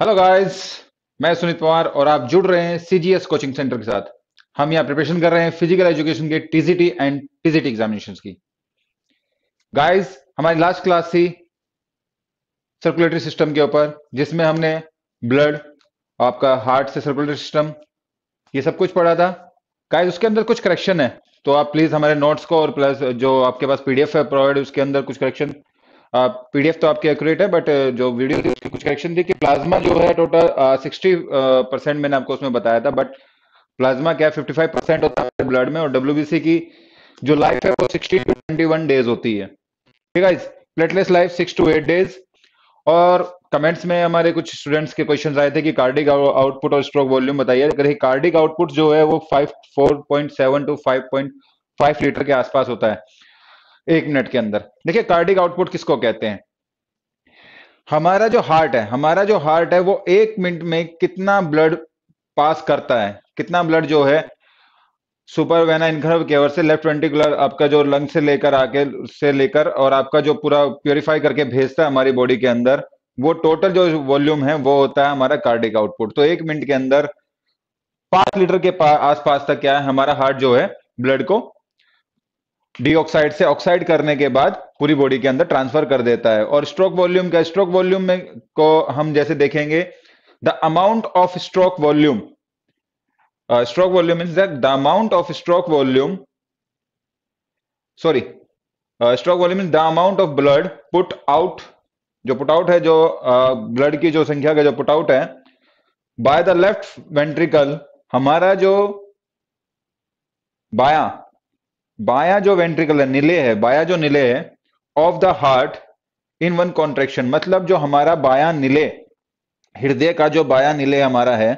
hello guys मैं सुनीत पवार और आप जुड़ रहे हैं सीजीएस कोचिंग सेंटर के साथ हम यहाँ प्रिपरेशन कर रहे हैं फिजिकल एजुकेशन के टीजीटी एंड टीजीटी एग्जामिनेशन की गाइस हमारी लास्ट क्लास थी सर्कुलेटरी सिस्टम के ऊपर जिसमें हमने ब्लड आपका हार्ट से सर्कुलेटरी सिस्टम ये सब कुछ पढ़ा था गाइज उसके अंदर कुछ करेक्शन है तो आप प्लीज हमारे नोट्स को और प्लस जो आपके पास पीडीएफ है प्रोवाइड उसके अंदर कुछ करेक्शन पीडीएफ uh, तो आपकी एक्यूरेट है बट uh, जो वीडियो उसकी कुछ करेक्शन थी कि प्लाज्मा जो है टोटल सिक्सटी परसेंट मैंने आपको उसमें बताया था बट प्लाज्मा क्या फिफ्टी फाइव परसेंट होता है ब्लड में और डब्ल्यू की जो लाइफ है वो sixty to twenty one days होती है ठीक है platelets life six to eight days और कमेंट्स में हमारे कुछ स्टूडेंट्स के क्वेश्चन आए थे कि कार्डिक आउटपुट और स्ट्रोक वॉल्यूम बताइए अगर कार्डिक आउटपुट जो है वो five four point seven to five point five litre के आसपास होता है एक मिनट के अंदर देखिए कार्डिक आउटपुट किसको कहते हैं हमारा जो हार्ट है हमारा जो हार्ट है वो एक मिनट में कितना ब्लड पास करता है कितना ब्लड जो है सुपर वेना के ओर से लेफ्ट वेंटिकुलर आपका जो लंग से लेकर आके से लेकर और आपका जो पूरा प्योरीफाई करके भेजता है हमारी बॉडी के अंदर वो टोटल जो वॉल्यूम है वो होता है हमारा कार्डिक आउटपुट तो एक मिनट के अंदर पांच लीटर के आसपास तक क्या है हमारा हार्ट जो है ब्लड को डीऑक्साइड से ऑक्साइड करने के बाद पूरी बॉडी के अंदर ट्रांसफर कर देता है और स्ट्रोक वॉल्यूम का स्ट्रोक वॉल्यूम में को हम जैसे देखेंगे the amount of stroke volume stroke volume is the amount of stroke volume sorry stroke volume means the amount of blood put out जो पुट आउट है जो ब्लड uh, की जो संख्या का जो पुट आउट है बाय द लेफ्ट वेंट्रिकल हमारा जो बाया बाया जो वेंट्रिकल है निले है बाया जो निले है of the heart in one contraction मतलब जो हमारा बाया निले हृदय का जो बाया निले हमारा है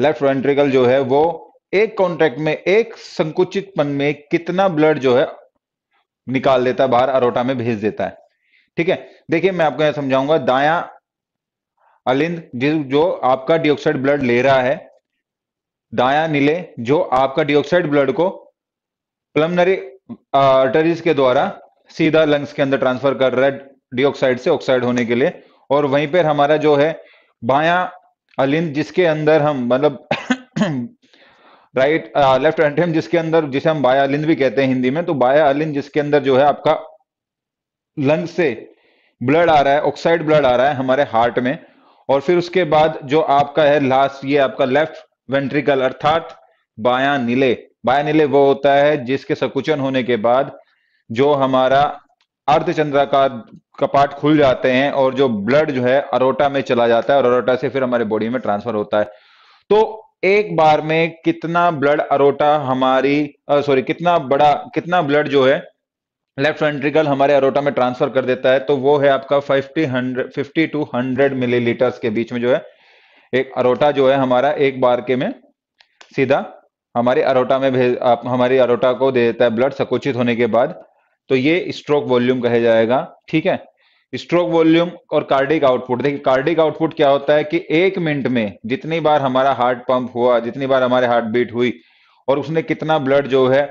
लेफ्ट वेंट्रिकल जो है वो एक कॉन्ट्रैक्ट में एक संकुचित पन में कितना ब्लड जो है निकाल देता है बाहर अरोटा में भेज देता है ठीक है देखिए मैं आपको यह समझाऊंगा दाया अलिंद जो आपका डिओक्साइड ब्लड ले रहा है दाया नीले जो आपका डिओक्साइड ब्लड को प्लमनरी आर्टरीज uh, के द्वारा सीधा लंग्स के अंदर ट्रांसफर कर रहा है डिऑक्साइड से ऑक्साइड होने के लिए और वहीं पर हमारा जो है बाया अलिंद जिसके अंदर हम मतलब राइट लेफ्ट एंट्रियम जिसके अंदर जिसे हम बाया अलिंद भी कहते हैं हिंदी में तो बाया अलिंद जिसके अंदर जो है आपका लंग से ब्लड आ रहा है ऑक्साइड ब्लड आ रहा है हमारे हार्ट में और फिर उसके बाद जो आपका है लास्ट ये आपका लेफ्ट वेंट्रिकल अर्थात बाया नीले बायनिले वो होता है जिसके सकुचन होने के बाद जो हमारा अर्धचंद्राकार कपाट खुल जाते हैं और जो ब्लड जो है अरोटा में चला जाता है और अरोटा से फिर हमारे बॉडी में ट्रांसफर होता है तो एक बार में कितना ब्लड अरोटा हमारी सॉरी कितना बड़ा कितना ब्लड जो है लेफ्ट वेंट्रिकल हमारे अरोटा में ट्रांसफर कर देता है तो वो है आपका fifty hundred fifty to hundred millilitres के बीच में जो है एक अरोटा जो है हमारा एक बार के में सीधा हमारे अरोटा में भेज आप हमारी अरोटा को दे देता है ब्लड संकुचित होने के बाद तो ये स्ट्रोक वॉल्यूम कहा जाएगा ठीक है स्ट्रोक वॉल्यूम और कार्डिक आउटपुट देखिए कार्डिक आउटपुट क्या होता है कि एक मिनट में जितनी बार हमारा हार्ट पंप हुआ जितनी बार हमारे हार्ट बीट हुई और उसने कितना ब्लड जो है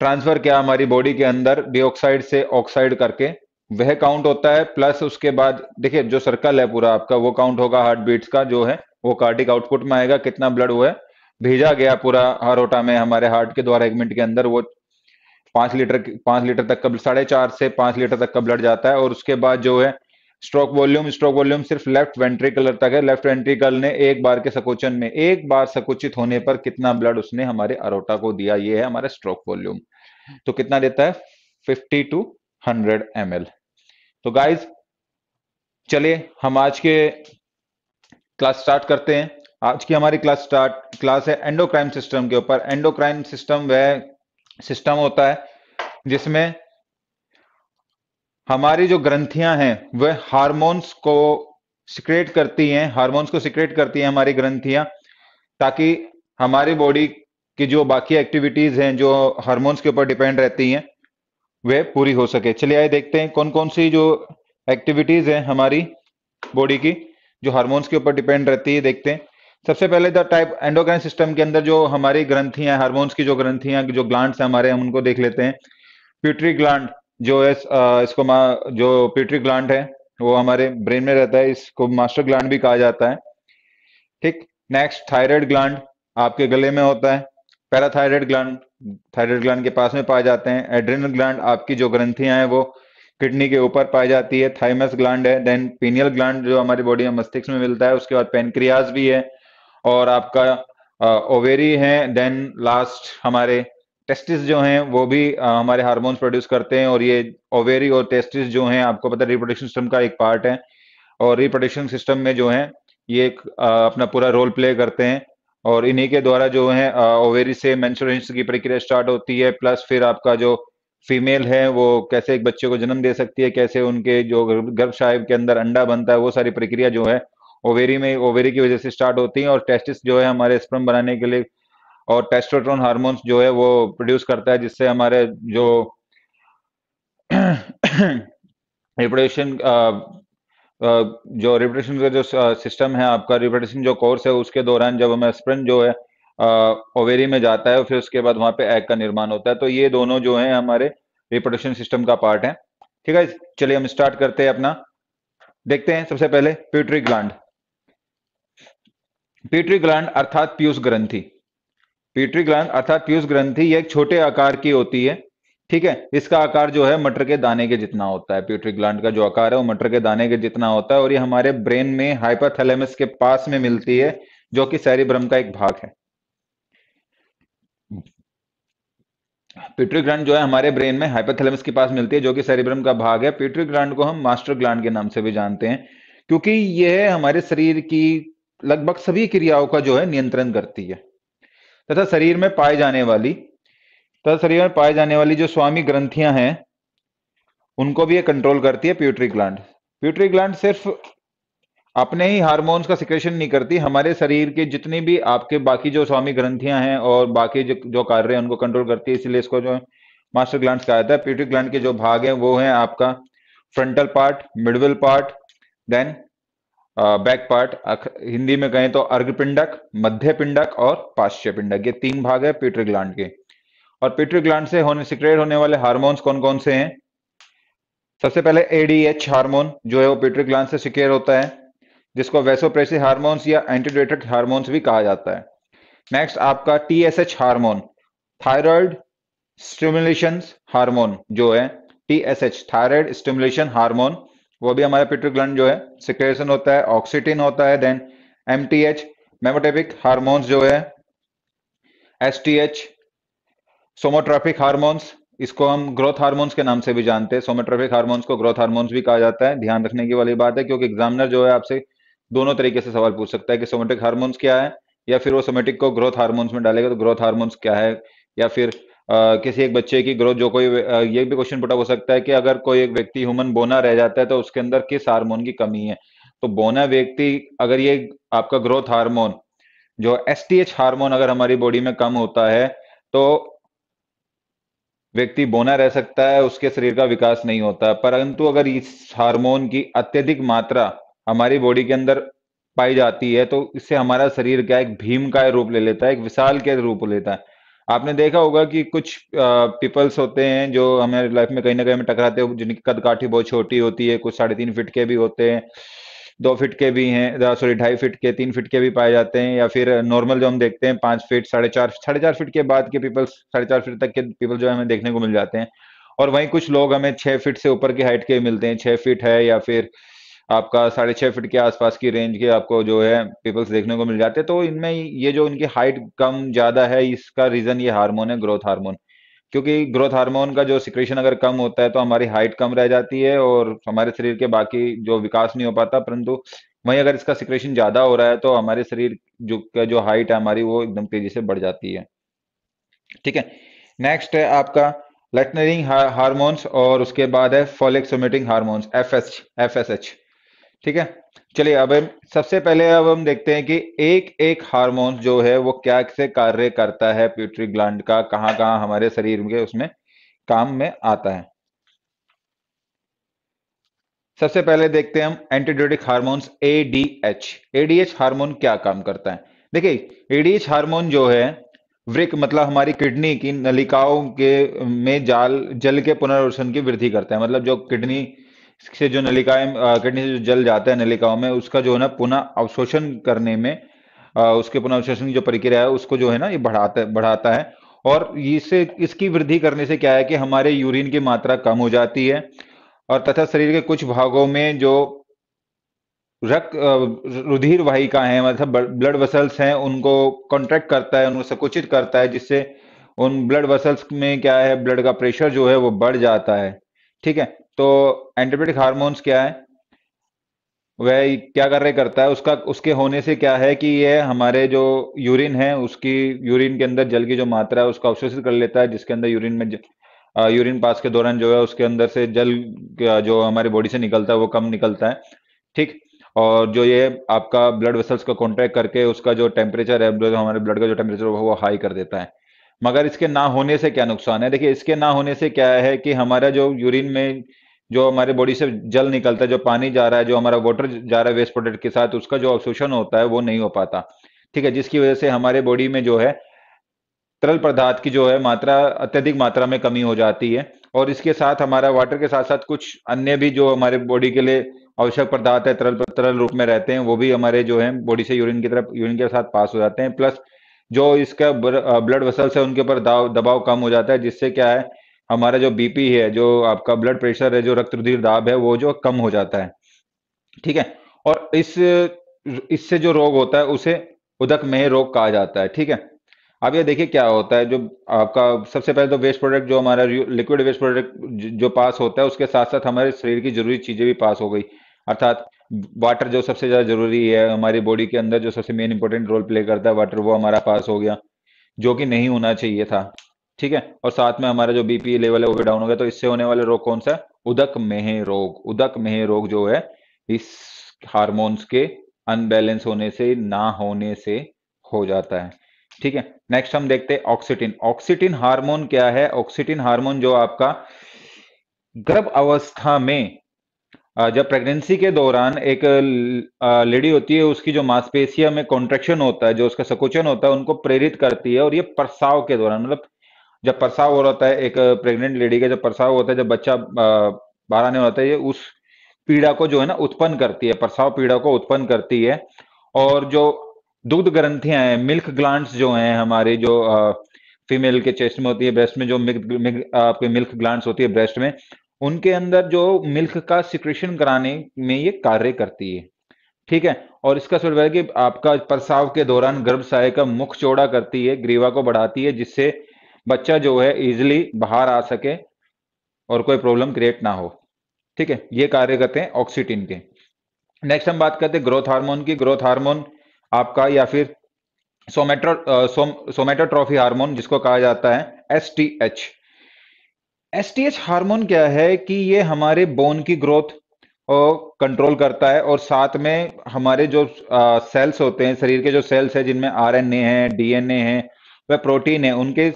ट्रांसफर किया हमारी बॉडी के अंदर डिऑक्साइड से ऑक्साइड करके वह काउंट होता है प्लस उसके बाद देखिए जो सर्कल है पूरा आपका वो काउंट होगा हार्ट बीट्स का जो है वो कार्डिक आउटपुट में आएगा कितना ब्लड हुआ है भेजा गया पूरा हरोटा में हमारे हार्ट के द्वारा एक मिनट के अंदर वो पांच लीटर पांच लीटर तक का साढ़े चार से पांच लीटर तक का ब्लड जाता है और उसके बाद जो है स्ट्रोक वॉल्यूम स्ट्रोक वॉल्यूम सिर्फ लेफ्ट वेंट्रिकलर तक है लेफ्ट वेंट्रिकल ने एक बार के सकोचन में एक बार सकुचित होने पर कितना ब्लड उसने हमारे अरोटा को दिया ये है हमारा स्ट्रोक वॉल्यूम तो कितना देता है फिफ्टी टू हंड्रेड एम तो गाइज चलिए हम आज के क्लास स्टार्ट करते हैं आज की हमारी क्लास स्टार्ट क्लास है एंडोक्राइन सिस्टम के ऊपर एंडोक्राइन सिस्टम वह सिस्टम होता है जिसमें हमारी जो ग्रंथियां हैं वह हार्मोन्स को सिक्रेट करती हैं हार्मोन्स को सिक्रेट करती हैं हमारी ग्रंथियां ताकि हमारी बॉडी की जो बाकी एक्टिविटीज हैं जो हार्मोन्स के ऊपर डिपेंड रहती हैं वे पूरी हो सके चलिए आइए देखते हैं कौन कौन सी जो एक्टिविटीज हैं हमारी बॉडी की जो हार्मोन्स के ऊपर डिपेंड रहती है देखते हैं सबसे पहले द टाइप एंडोक्राइन सिस्टम के अंदर जो हमारी ग्रंथियां हार्मोन्स की जो ग्रंथियां जो ग्लैंड्स हैं हमारे हम उनको देख लेते हैं प्यूटरी ग्लैंड जो है इस, इसको जो प्यूटरी ग्लांट है वो हमारे ब्रेन में रहता है इसको मास्टर ग्लांट भी कहा जाता है ठीक नेक्स्ट थायराइड ग्लांट आपके गले में होता है पैराथायराइड ग्लैंड थायराइड ग्लैंड के पास में पाए जाते हैं एड्रिनल ग्लैंड आपकी जो ग्रंथियां हैं वो किडनी के ऊपर पाई जाती है थाइमस ग्लांड है देन पीनियल ग्लांड जो हमारी बॉडी में मस्तिष्क में मिलता है उसके बाद पेनक्रियाज भी है और आपका ओवेरी है देन लास्ट हमारे टेस्टिस जो हैं वो भी हमारे हार्मोन्स प्रोड्यूस करते हैं और ये ओवेरी और टेस्टिस जो हैं आपको पता है रिप्रोडक्शन सिस्टम का एक पार्ट है और रिप्रोडक्शन सिस्टम में जो है ये एक अपना पूरा रोल प्ले करते हैं और इन्हीं के द्वारा जो है ओवेरी से मेंस्ट्रुएशन की प्रक्रिया स्टार्ट होती है प्लस फिर आपका जो फीमेल है वो कैसे एक बच्चे को जन्म दे सकती है कैसे उनके जो गर्भाशय के अंदर अंडा बनता है वो सारी प्रक्रिया जो है ओवेरी में ओवेरी की वजह से स्टार्ट होती है और टेस्टिस जो है हमारे स्पर्म बनाने के लिए और टेस्टोट्रोन हार्मोन्स जो है वो प्रोड्यूस करता है जिससे हमारे जो रिप्रोडक्शन जो रिप्रोडक्शन का जो सिस्टम है आपका रिप्रोडक्शन जो कोर्स है उसके दौरान जब हमें स्पर्म जो है ओवेरी में जाता है और फिर उसके बाद वहां पे एग का निर्माण होता है तो ये दोनों जो है हमारे रिप्रोडक्शन सिस्टम का पार्ट है ठीक है चलिए हम स्टार्ट करते हैं अपना देखते हैं सबसे पहले प्यूट्री ग्लैंड पीट्री ग्लैंड अर्थात पीयूष ग्रंथि पीट्री ग्लैंड अर्थात पीयूष ग्रंथि एक छोटे आकार की होती है ठीक है इसका आकार जो है मटर के दाने के जितना होता है प्यूट्री ग्लांड का जो आकार है वो मटर के दाने के जितना होता है और ये हमारे ब्रेन में हाइपाथैलेमस के पास में मिलती है जो कि सैरिब्रम का एक भाग है पीट्री ग्लांड जो है हमारे ब्रेन में हाइपाथैलेमस के पास मिलती है जो कि सेरिब्रम का भाग है प्यूट्री ग्लांड को हम मास्टर ग्लांड के नाम से भी जानते हैं क्योंकि यह हमारे शरीर की लगभग सभी क्रियाओं का जो है नियंत्रण करती है तथा शरीर में पाए जाने वाली तथा शरीर में पाए जाने वाली जो स्वामी ग्रंथियां हैं उनको भी ये कंट्रोल करती है प्यूट्री ग्लैंड प्यूट्री ग्लैंड सिर्फ अपने ही हार्मोन्स का सिक्रेशन नहीं करती हमारे शरीर के जितनी भी आपके बाकी जो स्वामी ग्रंथियां हैं और बाकी जो जो कार्य हैं उनको कंट्रोल करती है इसलिए इसको जो मास्टर ग्लैंड कहा जाता है प्यूट्री ग्लैंड के जो भाग हैं वो हैं आपका frontal part middle part then back part Hindi में कहें तो अर्घपिंडक मध्य पिंडक और पाश्च्य पिंडक ये तीन भाग है पिट्री ग्लांड के और पिट्री ग्लांड से होने सिक्रेट होने वाले हार्मोन्स कौन कौन से हैं सबसे पहले एडीएच हार्मोन जो है वो पिट्री ग्लांड से सिक्रेट होता है जिसको वेसोप्रेसी हार्मोन्स या एंटीडेट्रिक हार्मोन्स भी कहा जाता है नेक्स्ट आपका TSH hormone thyroid stimulation hormone जो है टीएसएच थायरॉयड स्टिमुलेशन हार्मोन वो भी हमारा पिट्रोग्लन जो है सिक्रेशन होता है ऑक्सीटिन होता है then M T H mammotropic hormones जो है S T H somatotrophic hormones इसको हम ग्रोथ हार्मोन्स के नाम से भी जानते हैं सोमोट्राफिक हार्मोन्स को ग्रोथ हार्मोन्स भी कहा जाता है ध्यान रखने की वाली बात है क्योंकि एग्जामिनर जो है आपसे दोनों तरीके से सवाल पूछ सकता है कि सोमेटिक हार्मोन्स क्या है या फिर वो सोमेटिक को ग्रोथ हार्मोन्स में डालेगा तो ग्रोथ हार्मोन्स क्या है या फिर किसी एक बच्चे की ग्रोथ जो कोई ये भी क्वेश्चन पूटा हो सकता है कि अगर कोई एक व्यक्ति ह्यूमन बोना रह जाता है तो उसके अंदर किस हार्मोन की कमी है तो बोना व्यक्ति अगर ये आपका ग्रोथ हार्मोन जो एस टी एच हार्मोन अगर हमारी बॉडी में कम होता है तो व्यक्ति बोना रह सकता है उसके शरीर का विकास नहीं होता परंतु अगर इस हार्मोन की अत्यधिक मात्रा हमारी बॉडी के अंदर पाई जाती है तो इससे हमारा शरीर क्या एक भीम का रूप ले लेता है एक विशाल के रूप लेता है आपने देखा होगा कि कुछ पीपल्स होते हैं जो हमारे लाइफ में कहीं ना कहीं में टकराते हैं जिनकी कद काठी बहुत छोटी होती है कुछ साढ़े तीन फिट के भी होते हैं दो फिट के भी हैं सॉरी ढाई फिट के तीन फिट के भी पाए जाते हैं या फिर नॉर्मल जो हम देखते हैं पांच फिट साढ़े चार साढ़े चार फिट के बाद के पीपल्स साढ़े चार फिट तक के पीपल जो है हमें देखने को मिल जाते हैं और वहीं कुछ लोग हमें छह फिट से ऊपर की हाइट के मिलते हैं छह फिट है या फिर आपका साढ़े छः फिट के आसपास की रेंज के आपको जो है पीपल्स देखने को मिल जाते हैं तो इनमें ये जो इनकी हाइट कम ज़्यादा है इसका रीज़न ये हार्मोन है ग्रोथ हार्मोन क्योंकि ग्रोथ हार्मोन का जो सिक्रेशन अगर कम होता है तो हमारी हाइट कम रह जाती है और हमारे शरीर के बाकी जो विकास नहीं हो पाता परंतु वहीं अगर इसका सिक्रेशन ज़्यादा हो रहा है तो हमारे शरीर जो जो हाइट है हमारी वो एकदम तेज़ी से बढ़ जाती है ठीक है नेक्स्ट है आपका लेटनरिंग हार्मोन्स और उसके बाद है follicle stimulating hormones F H F S H ठीक है चलिए अब सबसे पहले अब हम देखते हैं कि एक एक हार्मोन जो है वो क्या से कार्य करता है प्यूट्री ग्लैंड का कहां कहां हमारे शरीर के उसमें काम में आता है सबसे पहले देखते हैं हम antidiuretic hormones ADH ADH hormone क्या काम करता है देखिए एडीएच हार्मोन जो है वृक मतलब हमारी किडनी की नलिकाओं के में जाल जल के पुनर्वसन की वृद्धि करता है मतलब जो किडनी से जो नलिकाएं किडनी से जो जल जाता है नलिकाओं में उसका जो है ना पुनः अवशोषण करने में उसके पुनः अवशोषण की जो प्रक्रिया है उसको जो है ना ये बढ़ाता बढ़ाता है और इससे इसकी वृद्धि करने से क्या है कि हमारे यूरिन की मात्रा कम हो जाती है और तथा शरीर के कुछ भागों में जो रक्त रुधिर वाहिका है मतलब ब्लड वसल्स हैं उनको कॉन्ट्रैक्ट करता है उनको संकुचित करता है जिससे उन ब्लड वसल्स में क्या है ब्लड का प्रेशर जो है वो बढ़ जाता है ठीक है तो एंटीबायोटिक हार्मोन्स क्या है वह क्या कार्य करता है उसका उसके होने से क्या है कि यह हमारे जो यूरिन है उसकी यूरिन के अंदर जल की जो मात्रा है उसका अवशोषित कर लेता है जिसके अंदर यूरिन में यूरिन पास के दौरान जो है उसके अंदर से जल जो हमारी बॉडी से निकलता है वो कम निकलता है ठीक और जो ये आपका ब्लड वेसल्स का कॉन्ट्रैक्ट करके उसका जो टेम्परेचर है जो हमारे ब्लड का जो टेम्परेचर वो हाई कर देता है मगर इसके ना होने से क्या नुकसान है देखिए इसके ना होने से क्या है कि हमारा जो यूरिन में जो हमारे बॉडी से जल निकलता है जो पानी जा रहा है जो हमारा वाटर जा रहा है वेस्ट प्रोडक्ट के साथ उसका जो अवशोषण होता है वो नहीं हो पाता ठीक है जिसकी वजह से हमारे बॉडी में जो है तरल पदार्थ की जो है मात्रा अत्यधिक मात्रा में कमी हो जाती है और इसके साथ हमारा वाटर के साथ साथ कुछ अन्य भी जो हमारे बॉडी के लिए आवश्यक पदार्थ है तरल तरल रूप में रहते हैं वो भी हमारे जो है बॉडी से यूरिन की तरफ यूरिन के साथ पास हो जाते हैं प्लस जो इसका ब्लड वसल्स है उनके ऊपर दबाव कम हो जाता है जिससे क्या है हमारा जो बीपी है जो आपका ब्लड प्रेशर है जो रक्त रुधिर दाब है वो जो कम हो जाता है ठीक है और इस इससे जो रोग होता है उसे उदक मेह रोग कहा जाता है ठीक है अब ये देखिए क्या होता है जो आपका सबसे पहले तो वेस्ट प्रोडक्ट जो हमारा लिक्विड वेस्ट प्रोडक्ट जो पास होता है उसके साथ साथ हमारे शरीर की जरूरी चीजें भी पास हो गई अर्थात वाटर जो सबसे ज्यादा जरूरी है हमारी बॉडी के अंदर जो सबसे मेन इंपॉर्टेंट रोल प्ले करता है वाटर वो हमारा पास हो गया जो कि नहीं होना चाहिए था ठीक है और साथ में हमारा जो बीपी लेवल है वो भी डाउन हो गया तो इससे होने वाले रोग कौन सा है उदक मेह रोग उदक मेह रोग जो है इस हार्मोन्स के अनबैलेंस होने से ना होने से हो जाता है ठीक है नेक्स्ट हम देखते हैं ऑक्सीटिन ऑक्सीटिन हार्मोन क्या है ऑक्सीटिन हार्मोन जो आपका गर्भ अवस्था में जब प्रेगनेंसी के दौरान एक लेडी होती है उसकी जो मांसपेशिया में कॉन्ट्रेक्शन होता है जो उसका सकुचन होता है उनको प्रेरित करती है और ये प्रसाव के दौरान मतलब जब प्रसाव हो रहा है एक प्रेग्नेंट लेडी का जब प्रसाव होता है जब बच्चा बाहर आने होता है ये उस पीड़ा को जो है ना उत्पन्न करती है प्रसाव पीड़ा को उत्पन्न करती है और जो दुग्ध ग्रंथियां हैं मिल्क ग्लांट्स जो हैं हमारे जो फीमेल के चेस्ट में होती है ब्रेस्ट में जो मिल्क आपके मिल्क ग्लांट्स होती है ब्रेस्ट में उनके अंदर जो मिल्क का सिक्रेशन कराने में ये कार्य करती है ठीक है और इसका स्वरूप है कि आपका प्रसाव के दौरान गर्भशाय का मुख चौड़ा करती है ग्रीवा को बढ़ाती है जिससे बच्चा जो है इजिली बाहर आ सके और कोई प्रॉब्लम क्रिएट ना हो ठीक है ये कार्य करते हैं ऑक्सीटिन के नेक्स्ट हम बात करते हैं ग्रोथ हार्मोन की ग्रोथ हार्मोन आपका या फिर सोमेट्रो सो, सोमेटोट्रॉफी हार्मोन जिसको कहा जाता है S T H S T H hormone क्या है कि ये हमारे बोन की ग्रोथ कंट्रोल करता है और साथ में हमारे जो सेल्स होते हैं शरीर के जो सेल्स है जिनमें आर एन ए है डीएनए है वह प्रोटीन है उनके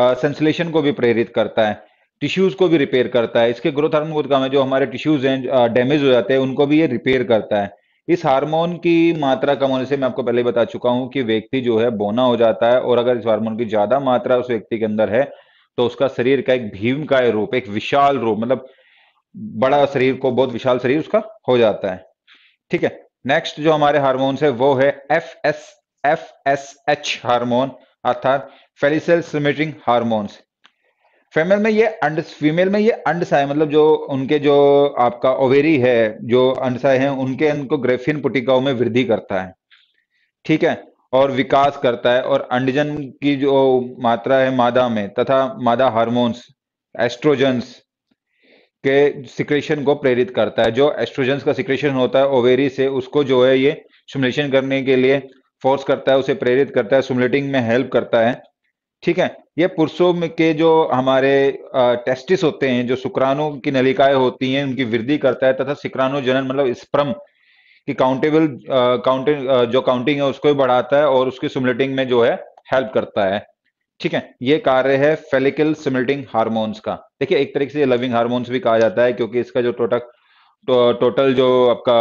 संश्लेषण को भी प्रेरित करता है टिश्यूज को भी रिपेयर करता है इसके ग्रोथ हार्मोन उद्गम है जो हमारे टिश्यूज हैं डैमेज हो जाते हैं उनको भी ये रिपेयर करता है इस हार्मोन की मात्रा कम होने से मैं आपको पहले बता चुका हूं कि व्यक्ति जो है बोना हो जाता है और अगर इस हार्मोन की ज्यादा मात्रा उस व्यक्ति के अंदर है तो उसका शरीर का एक भीम का रूप एक विशाल रूप मतलब बड़ा शरीर को बहुत विशाल शरीर उसका हो जाता है ठीक है नेक्स्ट जो हमारे हारमोन है वो है F S F S H hormone अर्थात फेलिसल सिमेटिंग हार्मोन्स फीमेल में ये अंड फीमेल में ये अंडसाय मतलब जो उनके जो आपका ओवेरी है जो अंडसाय है उनके इनको ग्रेफिन पुटिकाओं में वृद्धि करता है ठीक है और विकास करता है और अंडजन की जो मात्रा है मादा में तथा मादा हार्मोन्स एस्ट्रोजन्स के सिक्रेशन को प्रेरित करता है जो एस्ट्रोजन्स का सिक्रेशन होता है ओवेरी से उसको जो है ये सिमुलेशन करने के लिए फोर्स करता है उसे प्रेरित करता है सुमलेटिंग में हेल्प करता है ठीक है ये पुरुषों के जो हमारे टेस्टिस होते हैं जो शुक्राणु की नलिकाएं होती हैं उनकी वृद्धि करता है तथा शुक्राणु जनन मतलब स्प्रम की काउंटेबल काउंटे जो काउंटिंग है उसको भी बढ़ाता है और उसकी सुमलेटिंग में जो है हेल्प करता है ठीक है ये कार्य है फेलिकल सिमुलेटिंग हार्मोन्स का देखिए एक तरीके से लविंग हार्मोन्स भी कहा जाता है क्योंकि इसका जो टोटक टोटल जो आपका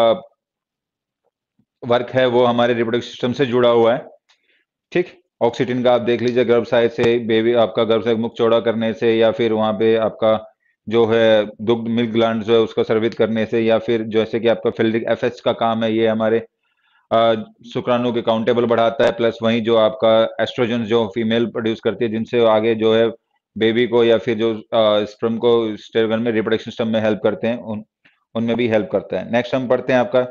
वर्क है वो हमारे रिप्रोडक्टिव सिस्टम से जुड़ा हुआ है ठीक ऑक्सीटिन का आप देख लीजिए गर्भाशय से बेबी आपका गर्भाशय मुख चौड़ा करने से या फिर वहाँ पे आपका जो है दुग्ध मिल्क ग्लांट जो है उसको सर्वित करने से या फिर जैसे कि आपका फिल्डिक एफ का काम है ये हमारे शुक्राणु के काउंटेबल बढ़ाता है प्लस वहीं जो आपका एस्ट्रोजन जो फीमेल प्रोड्यूस करती है जिनसे आगे जो है बेबी को या फिर जो स्प्रम को स्टेरगन में रिप्रोडक्शन सिस्टम में हेल्प करते हैं उन उनमें भी हेल्प करता है नेक्स्ट हम पढ़ते हैं आपका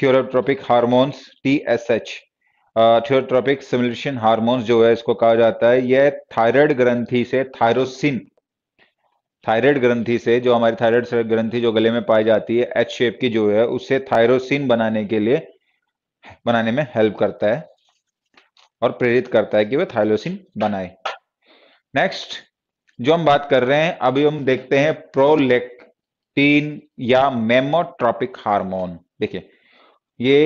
thyrotropic hormones T S H thyrotropic stimulation hormones जो है इसको कहा जाता है यह थायराइड ग्रंथि से थायरोसिन थायराइड ग्रंथि से जो हमारी थायराइड ग्रंथि जो गले में पाई जाती है एच शेप की जो है उससे थायरोसिन बनाने के लिए बनाने में हेल्प करता है और प्रेरित करता है कि वह थायरोसिन बनाए नेक्स्ट जो हम बात कर रहे हैं अभी हम देखते हैं प्रोलेक्टिन या मेमोट्रॉपिक हार्मोन देखिए ये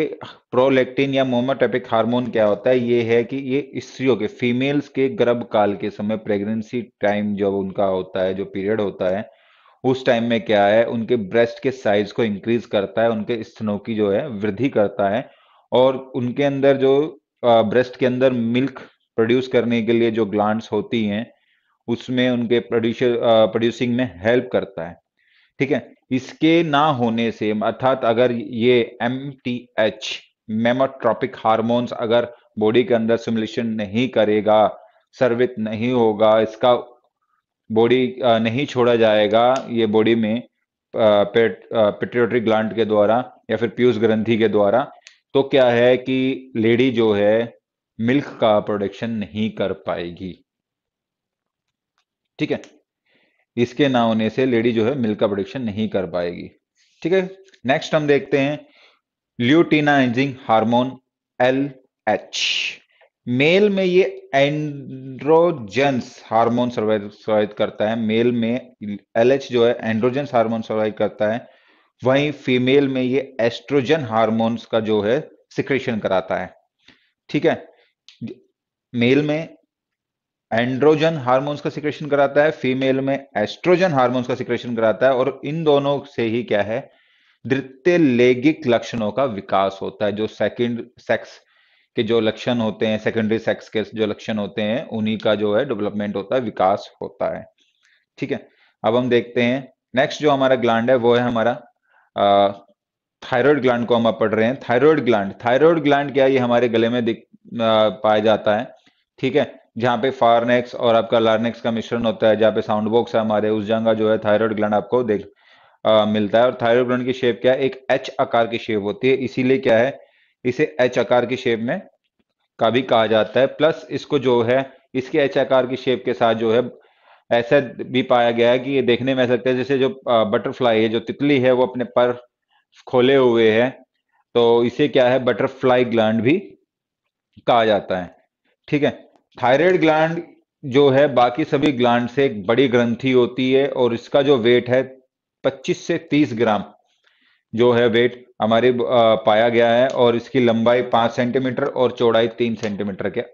प्रोलेक्टिन या मोमोटेपिक हार्मोन क्या होता है ये है कि ये स्त्रियों के फीमेल्स के गर्भ काल के समय प्रेगनेंसी टाइम जब उनका होता है जो पीरियड होता है उस टाइम में क्या है उनके ब्रेस्ट के साइज को इंक्रीज करता है उनके स्तनों की जो है वृद्धि करता है और उनके अंदर जो ब्रेस्ट के अंदर मिल्क प्रोड्यूस करने के लिए जो ग्लांड्स होती हैं उसमें उनके प्रोड्यूसर प्रोड्यूसिंग में हेल्प करता है ठीक है इसके ना होने से अर्थात अगर ये M T H mammotropic hormones अगर बॉडी के अंदर सिमुलेशन नहीं करेगा सर्वित नहीं होगा इसका बॉडी नहीं छोड़ा जाएगा ये बॉडी में पेट ग्लांट के द्वारा या फिर पीयूष ग्रंथि के द्वारा तो क्या है कि लेडी जो है मिल्क का प्रोडक्शन नहीं कर पाएगी ठीक है इसके ना होने से लेडी जो है मिल्क का प्रोडक्शन नहीं कर पाएगी ठीक है नेक्स्ट हम देखते हैं luteinizing hormone L H male में ये एंड्रोजेंस हार्मोन सर्वाइव करता है मेल में एल एच जो है एंड्रोजेंस हार्मोन सर्वाइव करता है वहीं फीमेल में ये एस्ट्रोजन हार्मोन्स का जो है सिक्रेशन कराता है ठीक है मेल में एंड्रोजन हार्मोन्स का सिक्रेशन कराता है फीमेल में एस्ट्रोजन हार्मोन्स का सिक्रेशन कराता है और इन दोनों से ही क्या है द्वितीय लैंगिक लक्षणों का विकास होता है जो सेकंड सेक्स के जो लक्षण होते हैं सेकेंडरी सेक्स के जो लक्षण होते हैं उन्हीं का जो है डेवलपमेंट होता है विकास होता है ठीक है अब हम देखते हैं नेक्स्ट जो हमारा ग्लैंड है वो है हमारा थायरॉयड ग्लैंड को हम आप पढ़ रहे हैं थायरॉयड ग्लैंड थायरॉयड ग्लैंड क्या है ये हमारे गले में दिख पाया जाता है ठीक है जहाँ पे फारनेक्स और आपका लार्नेक्स का मिश्रण होता है जहाँ पे साउंड बॉक्स है हमारे उस जगह जो है थायराइड ग्लैंड आपको देख आ, मिलता है और थायराइड ग्लैंड की शेप क्या है एक एच आकार की शेप होती है इसीलिए क्या है इसे एच आकार की शेप में का भी कहा जाता है प्लस इसको जो है इसके एच आकार की शेप के साथ जो है ऐसा भी पाया गया है कि ये देखने में सकते है जैसे जो बटरफ्लाई है जो तितली है वो अपने पर खोले हुए है तो इसे क्या है बटरफ्लाई ग्लैंड भी कहा जाता है ठीक है थायराइड ग्लैंड जो है बाकी सभी ग्लैंड से एक बड़ी ग्रंथि होती है और इसका जो वेट है 25 से 30 ग्राम जो है वेट हमारे पाया गया है और इसकी लंबाई पांच सेंटीमीटर और चौड़ाई तीन सेंटीमीटर के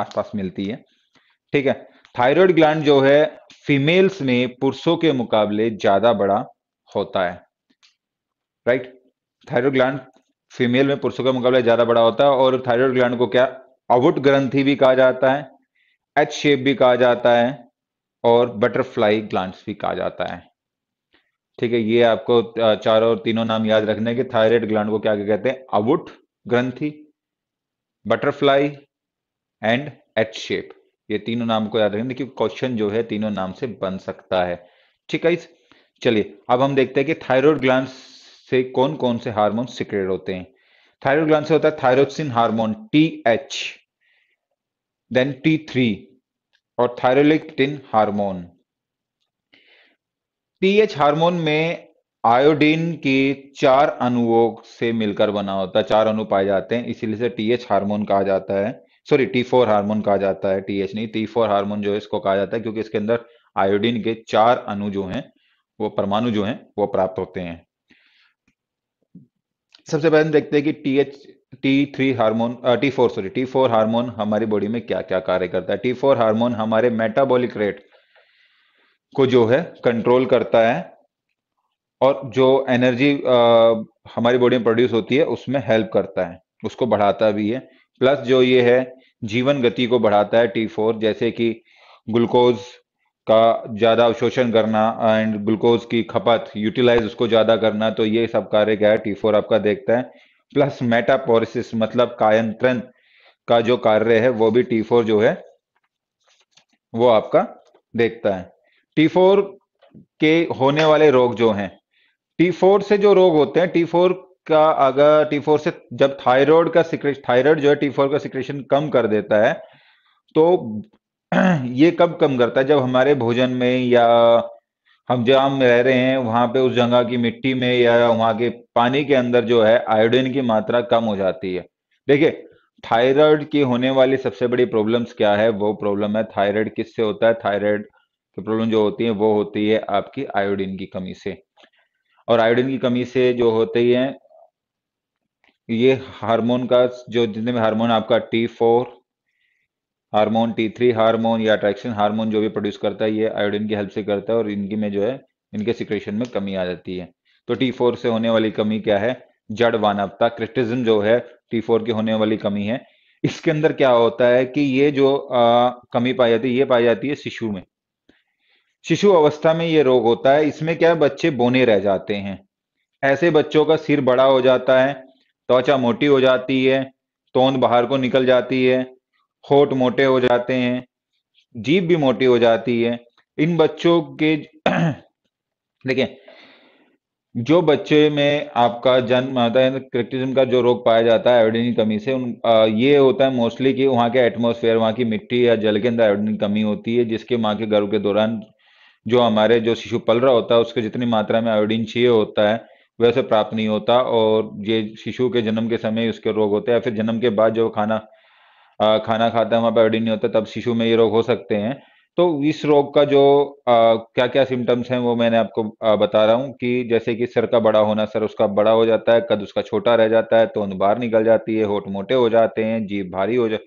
आसपास मिलती है ठीक है थायराइड ग्लैंड जो है फीमेल्स में पुरुषों के मुकाबले ज्यादा बड़ा होता है राइट थायराइड ग्लैंड फीमेल में पुरुषों के मुकाबले ज्यादा बड़ा होता है और थायराइड ग्लैंड को क्या अवुट ग्रंथि भी कहा जाता है एच शेप भी कहा जाता है और बटरफ्लाई ग्लांट्स भी कहा जाता है ठीक है ये आपको चारों और तीनों नाम याद रखने के थायराइड ग्लैंड को क्या कहते हैं अवुट ग्रंथि बटरफ्लाई एंड एच शेप ये तीनों नाम को याद रखेंगे क्योंकि क्वेश्चन जो है तीनों नाम से बन सकता है ठीक है चलिए अब हम देखते हैं कि थायराइड ग्लैंड से कौन कौन से हार्मोन सिक्रेट होते हैं थायराइड ग्लैंड से होता है thyroxine hormone T H then T3 और थायरोलेक्टिन हार्मोन टीएच हार्मोन में आयोडीन की चार अनुओं से मिलकर बना होता है चार अणु पाए जाते हैं इसीलिए से टीएच हार्मोन कहा जाता है सॉरी टी फोर हार्मोन कहा जाता है टीएच नहीं टी फोर हार्मोन जो है इसको कहा जाता है क्योंकि इसके अंदर आयोडीन के चार अणु जो हैं वो परमाणु जो हैं वो प्राप्त होते हैं सबसे पहले देखते हैं कि TH T three hormone T four sorry T four hormone हमारी बॉडी में क्या क्या कार्य करता है टी फोर हार्मोन हमारे मेटाबॉलिक रेट को जो है कंट्रोल करता है और जो एनर्जी uh, हमारी बॉडी में प्रोड्यूस होती है उसमें हेल्प करता है उसको बढ़ाता भी है प्लस जो ये है जीवन गति को बढ़ाता है टी फोर जैसे कि ग्लूकोज का ज़्यादा अवशोषण करना एंड ग्लूकोज की खपत यूटिलाइज उसको ज़्यादा करना तो ये सब कार्य क्या है टी फोर आपका देखता है प्लस मेटापोरिस मतलब कायंत्रण का जो कार्य है वो भी टी फोर जो है वो आपका देखता है टी फोर के होने वाले रोग जो हैं टी फोर से जो रोग होते हैं टी फोर का अगर टी फोर से जब थायराइड का सिक्रेशन थायराइड जो है टी फोर का सिक्रेशन कम कर देता है तो ये कब कम करता है जब हमारे भोजन में या हम जहाँ रह रहे हैं वहां पे उस जगह की मिट्टी में या वहां के पानी के अंदर जो है आयोडीन की मात्रा कम हो जाती है देखिए थायराइड की होने वाली सबसे बड़ी प्रॉब्लम्स क्या है वो प्रॉब्लम है थायराइड किससे होता है थायराइड की प्रॉब्लम जो होती है वो होती है आपकी आयोडीन की कमी से और आयोडीन की कमी से जो होती है ये हार्मोन का जो जितने में हार्मोन आपका T four hormone T three hormone या अट्रैक्शन हार्मोन जो भी प्रोड्यूस करता है ये आयोडीन की हेल्प से करता है और इनकी में जो है इनके सिक्रेशन में कमी आ जाती है तो टी फोर से होने वाली कमी क्या है जड़ वानवता क्रिस्टिज्म जो है टी फोर की होने वाली कमी है इसके अंदर क्या होता है कि ये जो आ, कमी पाई जाती है ये पाई जाती है शिशु में शिशु अवस्था में ये रोग होता है इसमें क्या है बच्चे बोने रह जाते हैं ऐसे बच्चों का सिर बड़ा हो जाता है त्वचा मोटी हो जाती है तोंद बाहर को निकल जाती है होठ मोटे हो जाते हैं जीभ भी मोटी हो जाती है इन बच्चों के देखिए जो बच्चे में आपका जन्म आता है क्रिटिज्म का जो रोग पाया जाता है आयोडीन की कमी से उन आ, ये होता है मोस्टली कि वहाँ के एटमोसफेयर वहाँ की मिट्टी या जल के अंदर आयोडीन की कमी होती है जिसके माँ के गर्भ के दौरान जो हमारे जो शिशु पल रहा होता है उसके जितनी मात्रा में आयोडीन चाहिए होता है वैसे प्राप्त नहीं होता और ये शिशु के जन्म के समय उसके रोग होते हैं या फिर जन्म के बाद जो खाना खाना खाते हैं वहां पर आयोडीन नहीं होता तब शिशु में ये रोग हो सकते हैं तो इस रोग का जो आ, क्या क्या सिम्टम्स हैं वो मैंने आपको आ, बता रहा हूँ कि जैसे कि सर का बड़ा होना सर उसका बड़ा हो जाता है कद उसका छोटा रह जाता है तोंद बाहर निकल जाती है होठ मोटे हो जाते हैं जीभ भारी हो जा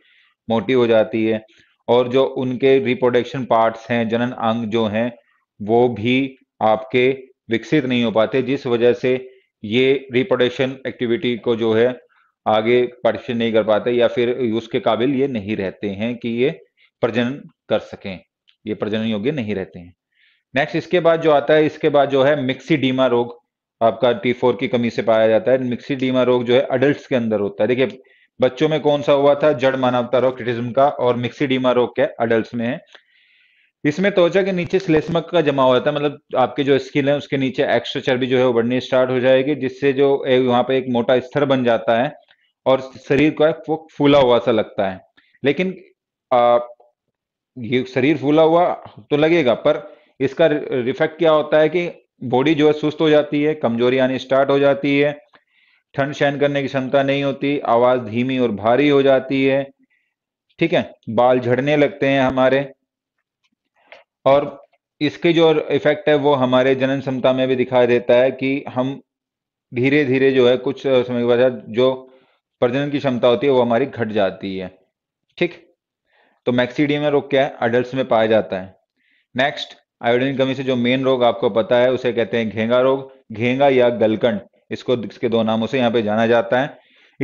मोटी हो जाती है और जो उनके रिप्रोडक्शन पार्ट्स हैं जनन अंग जो हैं वो भी आपके विकसित नहीं हो पाते जिस वजह से ये रिप्रोडक्शन एक्टिविटी को जो है आगे परिचित नहीं कर पाते या फिर उसके काबिल ये नहीं रहते हैं कि ये प्रजनन कर सकें ये प्रजनन योग्य नहीं रहते हैं नेक्स्ट इसके बाद जो आता है इसके बाद जो है मिक्सीडीमा रोग आपका टी फोर की कमी से पाया जाता है मिक्सीडीमा रोग जो है अडल्ट के अंदर होता है देखिए बच्चों में कौन सा हुआ था जड़ मानवता रोग क्रिटिज्म का और मिक्सीडीमा रोग क्या अडल्ट में है इसमें त्वचा के नीचे स्लेस्मक का जमा होता है मतलब आपके जो स्किन है उसके नीचे एक्स्ट्रा चर्बी जो है वो बढ़नी स्टार्ट हो जाएगी जिससे जो वहां पे एक मोटा स्तर बन जाता है और शरीर को है फूला हुआ सा लगता है लेकिन आ, ये शरीर फूला हुआ तो लगेगा पर इसका रिफेक्ट क्या होता है कि बॉडी जो है सुस्त हो जाती है कमजोरी आनी स्टार्ट हो जाती है ठंड सहन करने की क्षमता नहीं होती आवाज धीमी और भारी हो जाती है ठीक है बाल झड़ने लगते हैं हमारे और इसके जो इफेक्ट है वो हमारे जनन क्षमता में भी दिखाई देता है कि हम धीरे धीरे जो है कुछ समय के बाद जो प्रजनन की क्षमता होती है वो हमारी घट जाती है ठीक तो मैक्सीडियम रोग क्या है अडल्ट में पाया जाता है नेक्स्ट आयोडीन कमी से जो मेन रोग आपको पता है उसे कहते हैं घेंगा रोग घेंगा या गलकंड इसको इसके दो नामों से यहाँ पे जाना जाता है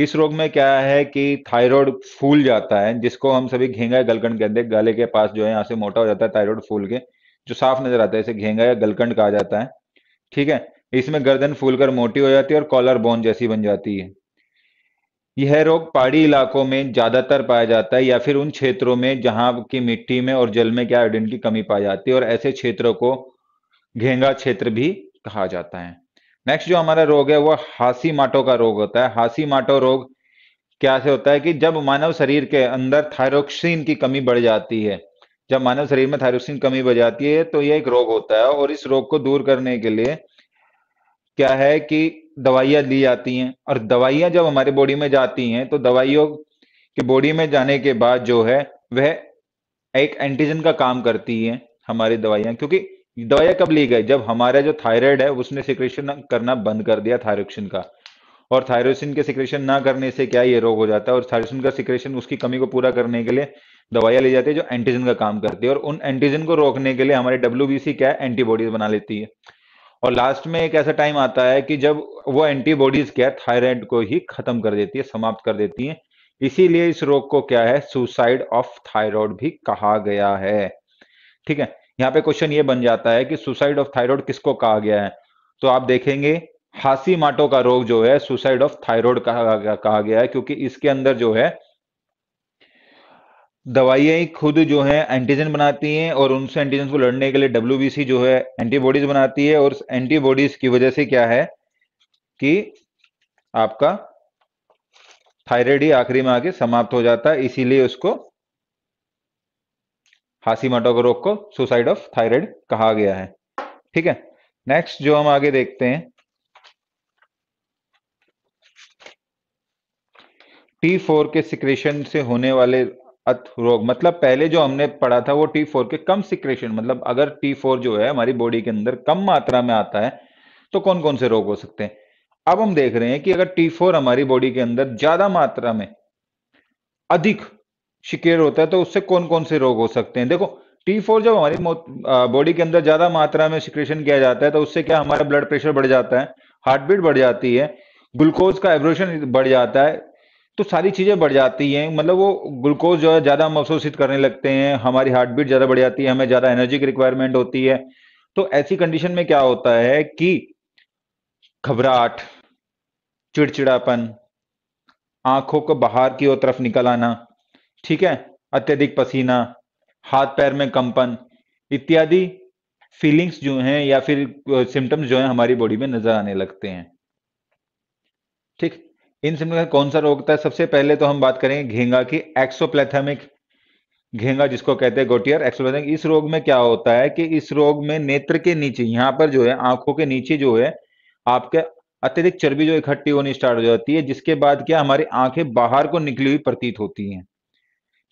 इस रोग में क्या है कि थायराइड फूल जाता है जिसको हम सभी घेंगा या गलकंड कहते हैं गले के पास जो है यहाँ से मोटा हो जाता है थायराइड फूल के जो साफ नजर आता है इसे घेंगा या गलकंड कहा जाता है ठीक है इसमें गर्दन फूलकर मोटी हो जाती है और कॉलर बोन जैसी बन जाती है यह रोग पहाड़ी इलाकों में ज्यादातर पाया जाता है या फिर उन क्षेत्रों में जहां की मिट्टी में और जल में क्या आयोडीन की कमी पाई जाती है और ऐसे क्षेत्रों को घेंगा क्षेत्र भी कहा जाता है नेक्स्ट जो हमारा रोग है वह हासी माटो का रोग होता है हासी माटो रोग क्या से होता है कि जब मानव शरीर के अंदर थायरोक्सिन की कमी बढ़ जाती है जब मानव शरीर में थायरोक्सिन कमी बढ़ जाती है तो यह एक रोग होता है और इस रोग को दूर करने के लिए क्या है कि दवाइयां ली जाती हैं और दवाइयां जब हमारे बॉडी में जाती हैं तो दवाइयों के बॉडी में जाने के बाद जो है वह एक एंटीजन का काम करती है हमारी दवाइयां क्योंकि दवाइयां कब ली गई जब हमारा जो थायराइड है उसने सिक्रेशन करना बंद कर दिया थायरोक्सिन का और थायरोसिन के सिक्रेशन ना करने से क्या ये रोग हो जाता है और थायरोसिन का सिक्रेशन उसकी कमी को पूरा करने के लिए दवाइयां ली जाती है जो एंटीजन का काम करती है और उन एंटीजन को रोकने के लिए हमारे डब्ल्यू क्या है एंटीबॉडीज बना लेती है और लास्ट में एक ऐसा टाइम आता है कि जब वो एंटीबॉडीज क्या है थायराइड को ही खत्म कर देती है समाप्त कर देती है इसीलिए इस रोग को क्या है सुसाइड ऑफ थायराइड भी कहा गया है ठीक है यहाँ पे क्वेश्चन ये बन जाता है कि सुसाइड ऑफ थायराइड किसको कहा गया है तो आप देखेंगे हासी माटो का रोग जो है सुसाइड ऑफ थायराइड कहा, कहा गया है क्योंकि इसके अंदर जो है दवाइयाँ ही खुद जो है एंटीजन बनाती हैं और उनसे एंटीजन को लड़ने के लिए डब्ल्यू जो है एंटीबॉडीज बनाती है और एंटीबॉडीज की वजह से क्या है कि आपका थायराइड ही आखिरी में आके समाप्त हो जाता है इसीलिए उसको हासी के रोग को सुसाइड ऑफ थायराइड कहा गया है ठीक है नेक्स्ट जो हम आगे देखते हैं टी फोर के सिक्रेशन से होने वाले अथरोग मतलब पहले जो हमने पढ़ा था वो टी फोर के कम सिक्रेशन मतलब अगर टी फोर जो है हमारी बॉडी के अंदर कम मात्रा में आता है तो कौन कौन से रोग हो सकते हैं अब हम देख रहे हैं कि अगर टी फोर हमारी बॉडी के अंदर ज्यादा मात्रा में अधिक शिकेर होता है तो उससे कौन कौन से रोग हो सकते हैं देखो टी फोर जब हमारी बॉडी के अंदर ज्यादा मात्रा में सिक्रेशन किया जाता है तो उससे क्या हमारा ब्लड प्रेशर बढ़ जाता है हार्ट बीट बढ़ जाती है ग्लूकोज का एब्रोशन बढ़ जाता है तो सारी चीज़ें बढ़ जाती हैं मतलब वो ग्लूकोज जो है ज़्यादा हम अवशोषित करने लगते हैं हमारी हार्ट बीट ज़्यादा बढ़ जाती है हमें ज़्यादा एनर्जी की रिक्वायरमेंट होती है तो ऐसी कंडीशन में क्या होता है कि घबराहट चिड़चिड़ापन आंखों को बाहर की ओर तरफ निकल आना ठीक है अत्यधिक पसीना हाथ पैर में कंपन इत्यादि फीलिंग्स जो हैं या फिर सिम्टम्स जो हैं हमारी बॉडी में नजर आने लगते हैं ठीक इन सिम्टम्स कौन सा रोग होता है सबसे पहले तो हम बात करेंगे घेंगा की एक्सोप्लेथेमिक घेंगा जिसको कहते हैं गोटियर एक्सोप्लेथेमिक इस रोग में क्या होता है कि इस रोग में नेत्र के नीचे यहाँ पर जो है आंखों के नीचे जो है आपके अत्यधिक चर्बी जो इकट्ठी होनी स्टार्ट हो जाती है जिसके बाद क्या हमारी आंखें बाहर को निकली हुई प्रतीत होती हैं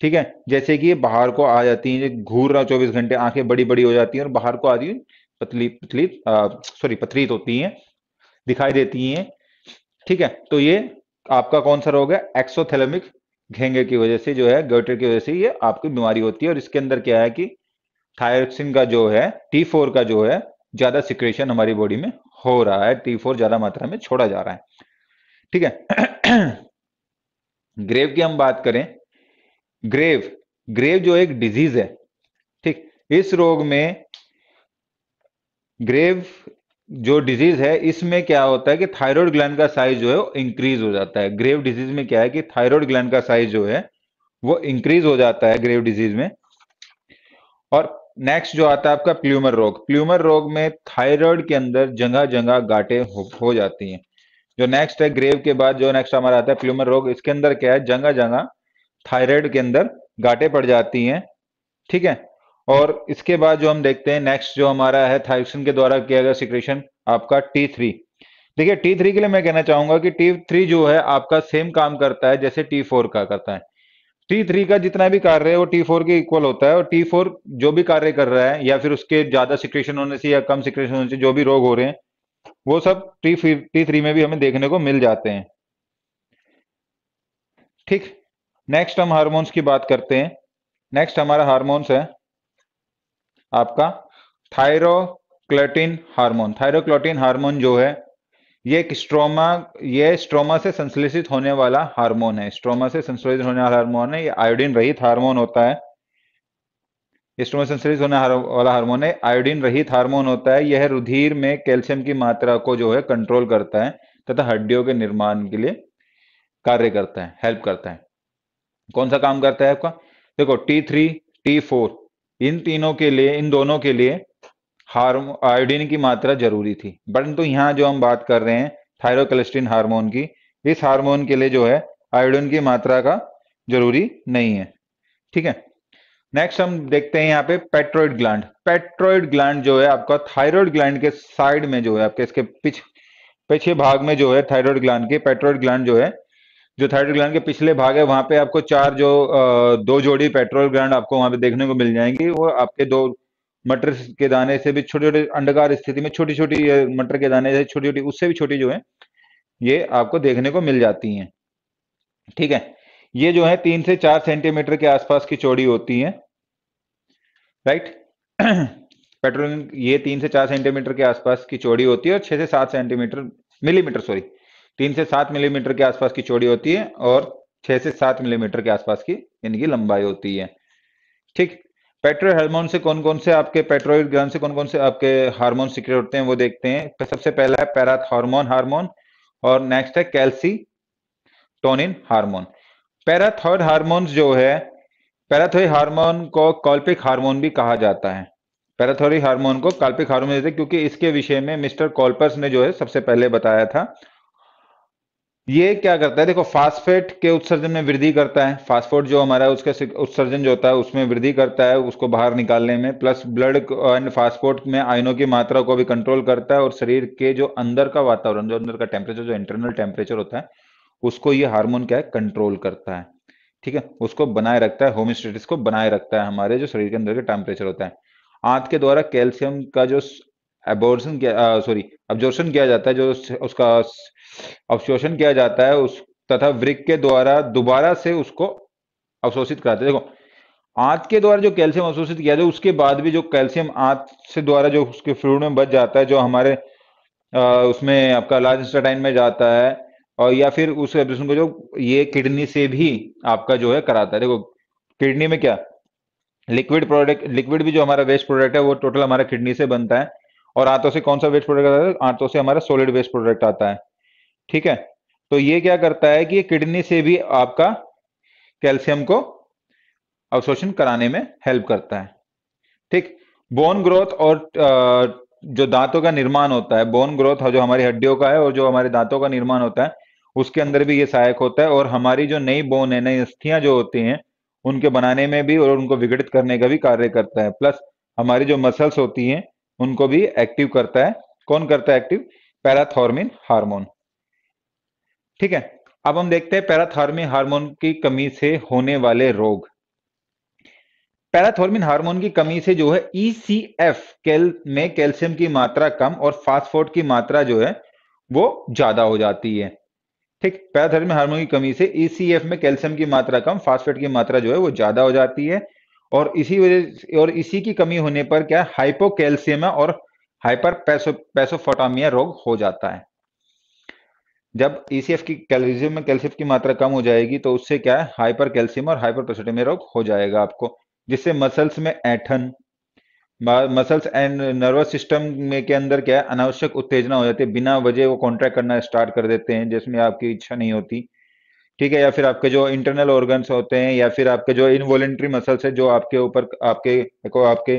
ठीक है जैसे कि ये बाहर को आ जाती है घूर रहा चौबीस घंटे आंखें बड़ी बड़ी हो जाती हैं और बाहर को आती हुई पतली पतली सॉरी पथरीत होती हैं दिखाई देती हैं ठीक है तो ये आपका कौन सा रोग है एक्सोथेलमिक घेंगे की वजह से जो है गोइटर की वजह से ये आपकी बीमारी होती है और इसके अंदर क्या है कि थायरोक्सिन का जो है टी फोर का जो है ज्यादा सिक्रेशन हमारी बॉडी में हो रहा है टी फोर ज्यादा मात्रा में छोड़ा जा रहा है ठीक है ग्रेव की हम बात करें ग्रेव ग्रेव जो एक डिजीज है ठीक इस रोग में ग्रेव जो डिजीज है इसमें क्या होता है कि थायराइड ग्लैंड का साइज जो है इंक्रीज हो जाता है ग्रेव डिजीज में क्या है कि थायराइड ग्लैंड का साइज जो है वो इंक्रीज हो जाता है ग्रेव डिजीज में और नेक्स्ट जो आता है आपका प्ल्यूमर रोग प्ल्यूमर रोग में थायराइड के अंदर जगह जगह गांठे हो, हो जाती हैं जो नेक्स्ट है ग्रेव के बाद जो नेक्स्ट हमारा आता है प्ल्यूमर रोग इसके अंदर क्या है जगह जगह थायराइड के अंदर गांठे पड़ जाती हैं ठीक है और इसके बाद जो हम देखते हैं नेक्स्ट जो हमारा है थाइप्सिन के द्वारा किया गया सिक्रेशन आपका टी थ्री देखिए टी थ्री के लिए मैं कहना चाहूंगा कि टी थ्री जो है आपका सेम काम करता है जैसे टी फोर का करता है टी थ्री का जितना भी कार्य है वो टी फोर के इक्वल होता है और टी फोर जो भी कार्य कर रहा है या फिर उसके ज्यादा सिक्रेशन होने से या कम सिक्रेशन होने से जो भी रोग हो रहे हैं वो सब टी टी थ्री में भी हमें देखने को मिल जाते हैं ठीक नेक्स्ट हम हार्मोन्स की बात करते हैं नेक्स्ट हमारा हार्मोन्स है आपका थायरोक्लेटिन हार्मोन थायरोक्लेटिन हार्मोन जो है ये एक स्ट्रोमा ये स्ट्रोमा से संश्लेषित होने वाला हार्मोन है स्ट्रोमा से संश्लेषित होने वाला हार्मोन है ये आयोडीन रहित हार्मोन होता है स्ट्रोमा से संश्लेषित होने वाला हार्मोन है आयोडीन रहित हार्मोन होता है यह रुधिर में कैल्शियम की मात्रा को जो है कंट्रोल करता है तथा हड्डियों के निर्माण के लिए कार्य करता है हेल्प करता है कौन सा काम करता है आपका देखो टी थ्री टी फोर इन तीनों के लिए इन दोनों के लिए हार्मो आयोडीन की मात्रा जरूरी थी परंतु तो यहाँ जो हम बात कर रहे हैं थायरोकलेस्टिन हार्मोन की इस हार्मोन के लिए जो है आयोडीन की मात्रा का जरूरी नहीं है ठीक है नेक्स्ट हम देखते हैं यहाँ पे पेट्रोइड ग्लैंड पेट्रोइड ग्लैंड जो है आपका थायरॉयड ग्लैंड के साइड में जो है आपके इसके पीछे पीछे भाग में जो है थायरॉयड ग्लैंड के पेट्रोइड ग्लैंड जो है जो थायराइड ग्लैंड के पिछले भाग है वहां पे आपको चार जो दो जोड़ी पेट्रोल ग्लैंड आपको वहां पे देखने को मिल जाएंगी वो आपके दो मटर के दाने से भी छोटे छोटे अंडकार स्थिति में छोटी छोटी मटर के दाने से छोटी छोटी उससे भी छोटी जो है ये आपको देखने को मिल जाती हैं ठीक है ये जो है तीन से चार सेंटीमीटर के आसपास की चौड़ी होती है राइट पेट्रोलिंग ये तीन से चार सेंटीमीटर के आसपास की चौड़ी होती है और छह से सात सेंटीमीटर मिलीमीटर सॉरी तीन से सात मिलीमीटर के आसपास की चौड़ी होती है और छह से सात मिलीमीटर के आसपास की इनकी लंबाई होती है ठीक पेट्रो हार्मोन से कौन कौन से आपके पेट्रोइड ग्रंथ से कौन कौन से आपके हार्मोन सिक्रिय होते हैं वो देखते हैं तो सबसे पहला है पैराथ हार्मोन हार्मोन और नेक्स्ट है कैल्सी टोनिन हार्मोन पैराथॉइड हार्मोन जो है पैराथोई हार्मोन को कॉल्पिक हार्मोन भी कहा जाता है पैराथोरी हार्मोन को कॉल्पिक हार्मोन क्योंकि इसके विषय में मिस्टर कॉल्पर्स ने जो है सबसे पहले बताया था ये क्या करता है देखो फास्फेट के उत्सर्जन में वृद्धि करता है फास्फोट जो हमारा है उसका उत्सर्जन जो होता है उसमें वृद्धि करता है उसको बाहर निकालने में प्लस ब्लड एंड फास्फोट में आयनों की मात्रा को भी कंट्रोल करता है और शरीर के जो अंदर का वातावरण जो अंदर का टेम्परेचर जो इंटरनल टेम्परेचर होता है उसको ये हार्मोन क्या है कंट्रोल करता है ठीक है उसको बनाए रखता है होमोस्टेटिस को बनाए रखता है हमारे जो शरीर के अंदर का टेम्परेचर होता है आंत के द्वारा कैल्शियम का जो एबोर्सन किया सॉरी एब्जॉर्शन किया जाता है जो उसका अवशोषण किया जाता है उस तथा वृक्ष के द्वारा दोबारा से उसको अवशोषित कराते हैं देखो आंत के द्वारा जो कैल्शियम अवशोषित किया जाए उसके बाद भी जो कैल्शियम आंत से द्वारा जो उसके फ्लूड में बच जाता है जो हमारे आ, उसमें आपका लार्ज इंस्टाटाइन में जाता है और या फिर उस एब्जॉर्प्शन को जो ये किडनी से भी आपका जो है कराता है देखो किडनी में क्या लिक्विड प्रोडक्ट लिक्विड भी जो हमारा वेस्ट प्रोडक्ट है वो टोटल हमारा किडनी से बनता है और आंतों से कौन सा वेस्ट प्रोडक्ट आता है आंतों से हमारा सॉलिड वेस्ट प्रोडक्ट आता है ठीक है तो ये क्या करता है कि किडनी से भी आपका कैल्शियम को अवशोषण कराने में हेल्प करता है ठीक बोन ग्रोथ और जो दांतों का निर्माण होता है बोन ग्रोथ जो हमारी हड्डियों का है और जो हमारे दांतों का निर्माण होता है उसके अंदर भी ये सहायक होता है और हमारी जो नई बोन है नई अस्थियां जो होती हैं उनके बनाने में भी और उनको विघटित करने का भी कार्य करता है प्लस हमारी जो मसल्स होती हैं उनको भी एक्टिव करता है कौन करता है एक्टिव पैराथॉर्मिन हार्मोन ठीक है अब हम देखते हैं पैराथॉर्मिन हार्मोन की कमी से होने वाले रोग पैराथॉर्मिन हार्मोन की कमी से जो है ईसीएफ e कैल में कैल्शियम की मात्रा कम और फास्फोट की मात्रा जो है वो ज्यादा हो जाती है ठीक पैराथॉर्मिन हार्मोन की कमी से ईसीएफ e में कैल्शियम की मात्रा कम फास्फेट की मात्रा जो है वो ज्यादा हो जाती है और इसी वजह और इसी की कमी होने पर क्या हाइपोकैल्सियम और हाइपर पैसो पैसोफोटामिया रोग हो जाता है जब ईसीएफ e की कैल्शियम में कैल्शियम की मात्रा कम हो जाएगी तो उससे क्या है हाइपर कैल्शियम और हाइपर प्रोसेटमी रोग हो जाएगा आपको जिससे मसल्स में ऐठन मसल्स एंड नर्वस सिस्टम में के अंदर क्या है अनावश्यक उत्तेजना हो जाती है बिना वजह वो कॉन्ट्रैक्ट करना स्टार्ट कर देते हैं जिसमें आपकी इच्छा नहीं होती ठीक है या फिर आपके जो इंटरनल ऑर्गन्स होते हैं या फिर आपके जो इनवॉलेंट्री मसल्स है जो आपके ऊपर आपके को आपके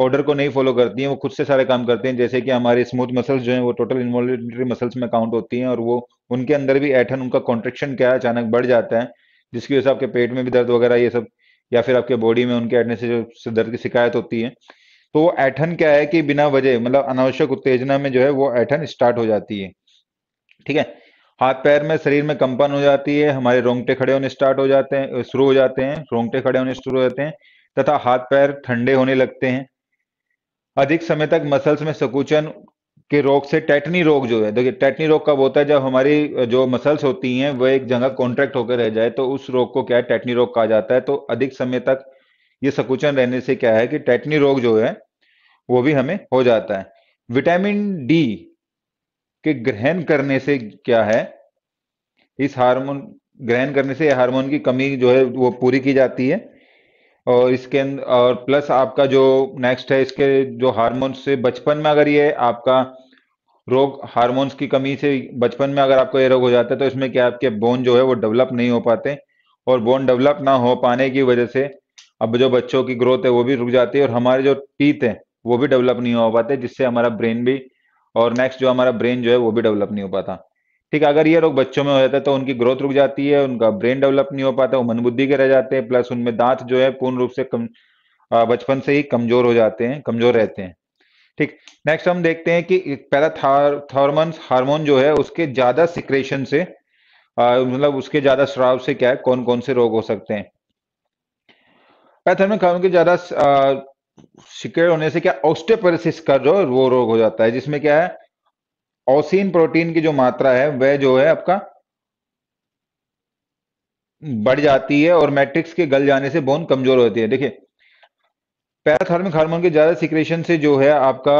ऑर्डर को नहीं फॉलो करती हैं वो खुद से सारे काम करते हैं जैसे कि हमारे स्मूथ मसल्स जो हैं वो टोटल इन्वॉल्टरी मसल्स में काउंट होती हैं और वो उनके अंदर भी ऐठन उनका कॉन्ट्रेक्शन क्या है अचानक बढ़ जाता है जिसकी वजह से आपके पेट में भी दर्द वगैरह ये सब या फिर आपके बॉडी में उनके ऐठने से जो दर्द की शिकायत होती है तो वो ऐठन क्या है कि बिना वजह मतलब अनावश्यक उत्तेजना में जो है वो ऐठन स्टार्ट हो जाती है ठीक है हाथ पैर में शरीर में कंपन हो जाती है हमारे रोंगटे खड़े होने स्टार्ट हो जाते हैं शुरू हो जाते हैं रोंगटे खड़े होने शुरू हो जाते हैं तथा हाथ पैर ठंडे होने लगते हैं अधिक समय तक मसल्स में सकुचन के रोग से टैटनी रोग जो है देखिए टैटनी रोग कब होता है जब हमारी जो मसल्स होती हैं वह एक जगह कॉन्ट्रैक्ट होकर रह जाए तो उस रोग को क्या है टैटनी रोग कहा जाता है तो अधिक समय तक ये सकुचन रहने से क्या है कि टैटनी रोग जो है वो भी हमें हो जाता है विटामिन डी के ग्रहण करने से क्या है इस हार्मोन ग्रहण करने से हार्मोन की कमी जो है वो पूरी की जाती है और इसके और प्लस आपका जो नेक्स्ट है इसके जो हार्मोन्स से बचपन में अगर ये आपका रोग हार्मोन्स की कमी से बचपन में अगर आपको ये रोग हो जाता है तो इसमें क्या आपके बोन जो है वो डेवलप नहीं हो पाते और बोन डेवलप ना हो पाने की वजह से अब जो बच्चों की ग्रोथ है वो भी रुक जाती है और हमारे जो टीथ है वो भी डेवलप नहीं हो पाते जिससे हमारा ब्रेन भी और नेक्स्ट जो हमारा ब्रेन जो है वो भी डेवलप नहीं हो पाता ठीक है अगर ये रोग बच्चों में हो जाता है तो उनकी ग्रोथ रुक जाती है उनका ब्रेन डेवलप नहीं हो पाता वो मनबुद्धि के रह जाते हैं प्लस उनमें दांत जो है पूर्ण रूप से कम बचपन से ही कमजोर हो जाते हैं कमजोर रहते हैं ठीक नेक्स्ट हम देखते हैं कि पैराथॉर्मन्स हार्मोन जो है उसके ज्यादा सिक्रेशन से मतलब उसके ज्यादा श्राव से क्या है कौन कौन से रोग हो सकते हैं पैथर्मिक हार्मोन के ज्यादा सिक्रेट होने से क्या ऑस्टेपरेसिस का जो वो रोग हो जाता है जिसमें क्या है ओसिन प्रोटीन की जो मात्रा है वह जो है आपका बढ़ जाती है और मैट्रिक्स के गल जाने से बोन कमजोर होती है देखिए पैराथर्मिक हार्मोन के ज्यादा सिक्रेशन से जो है आपका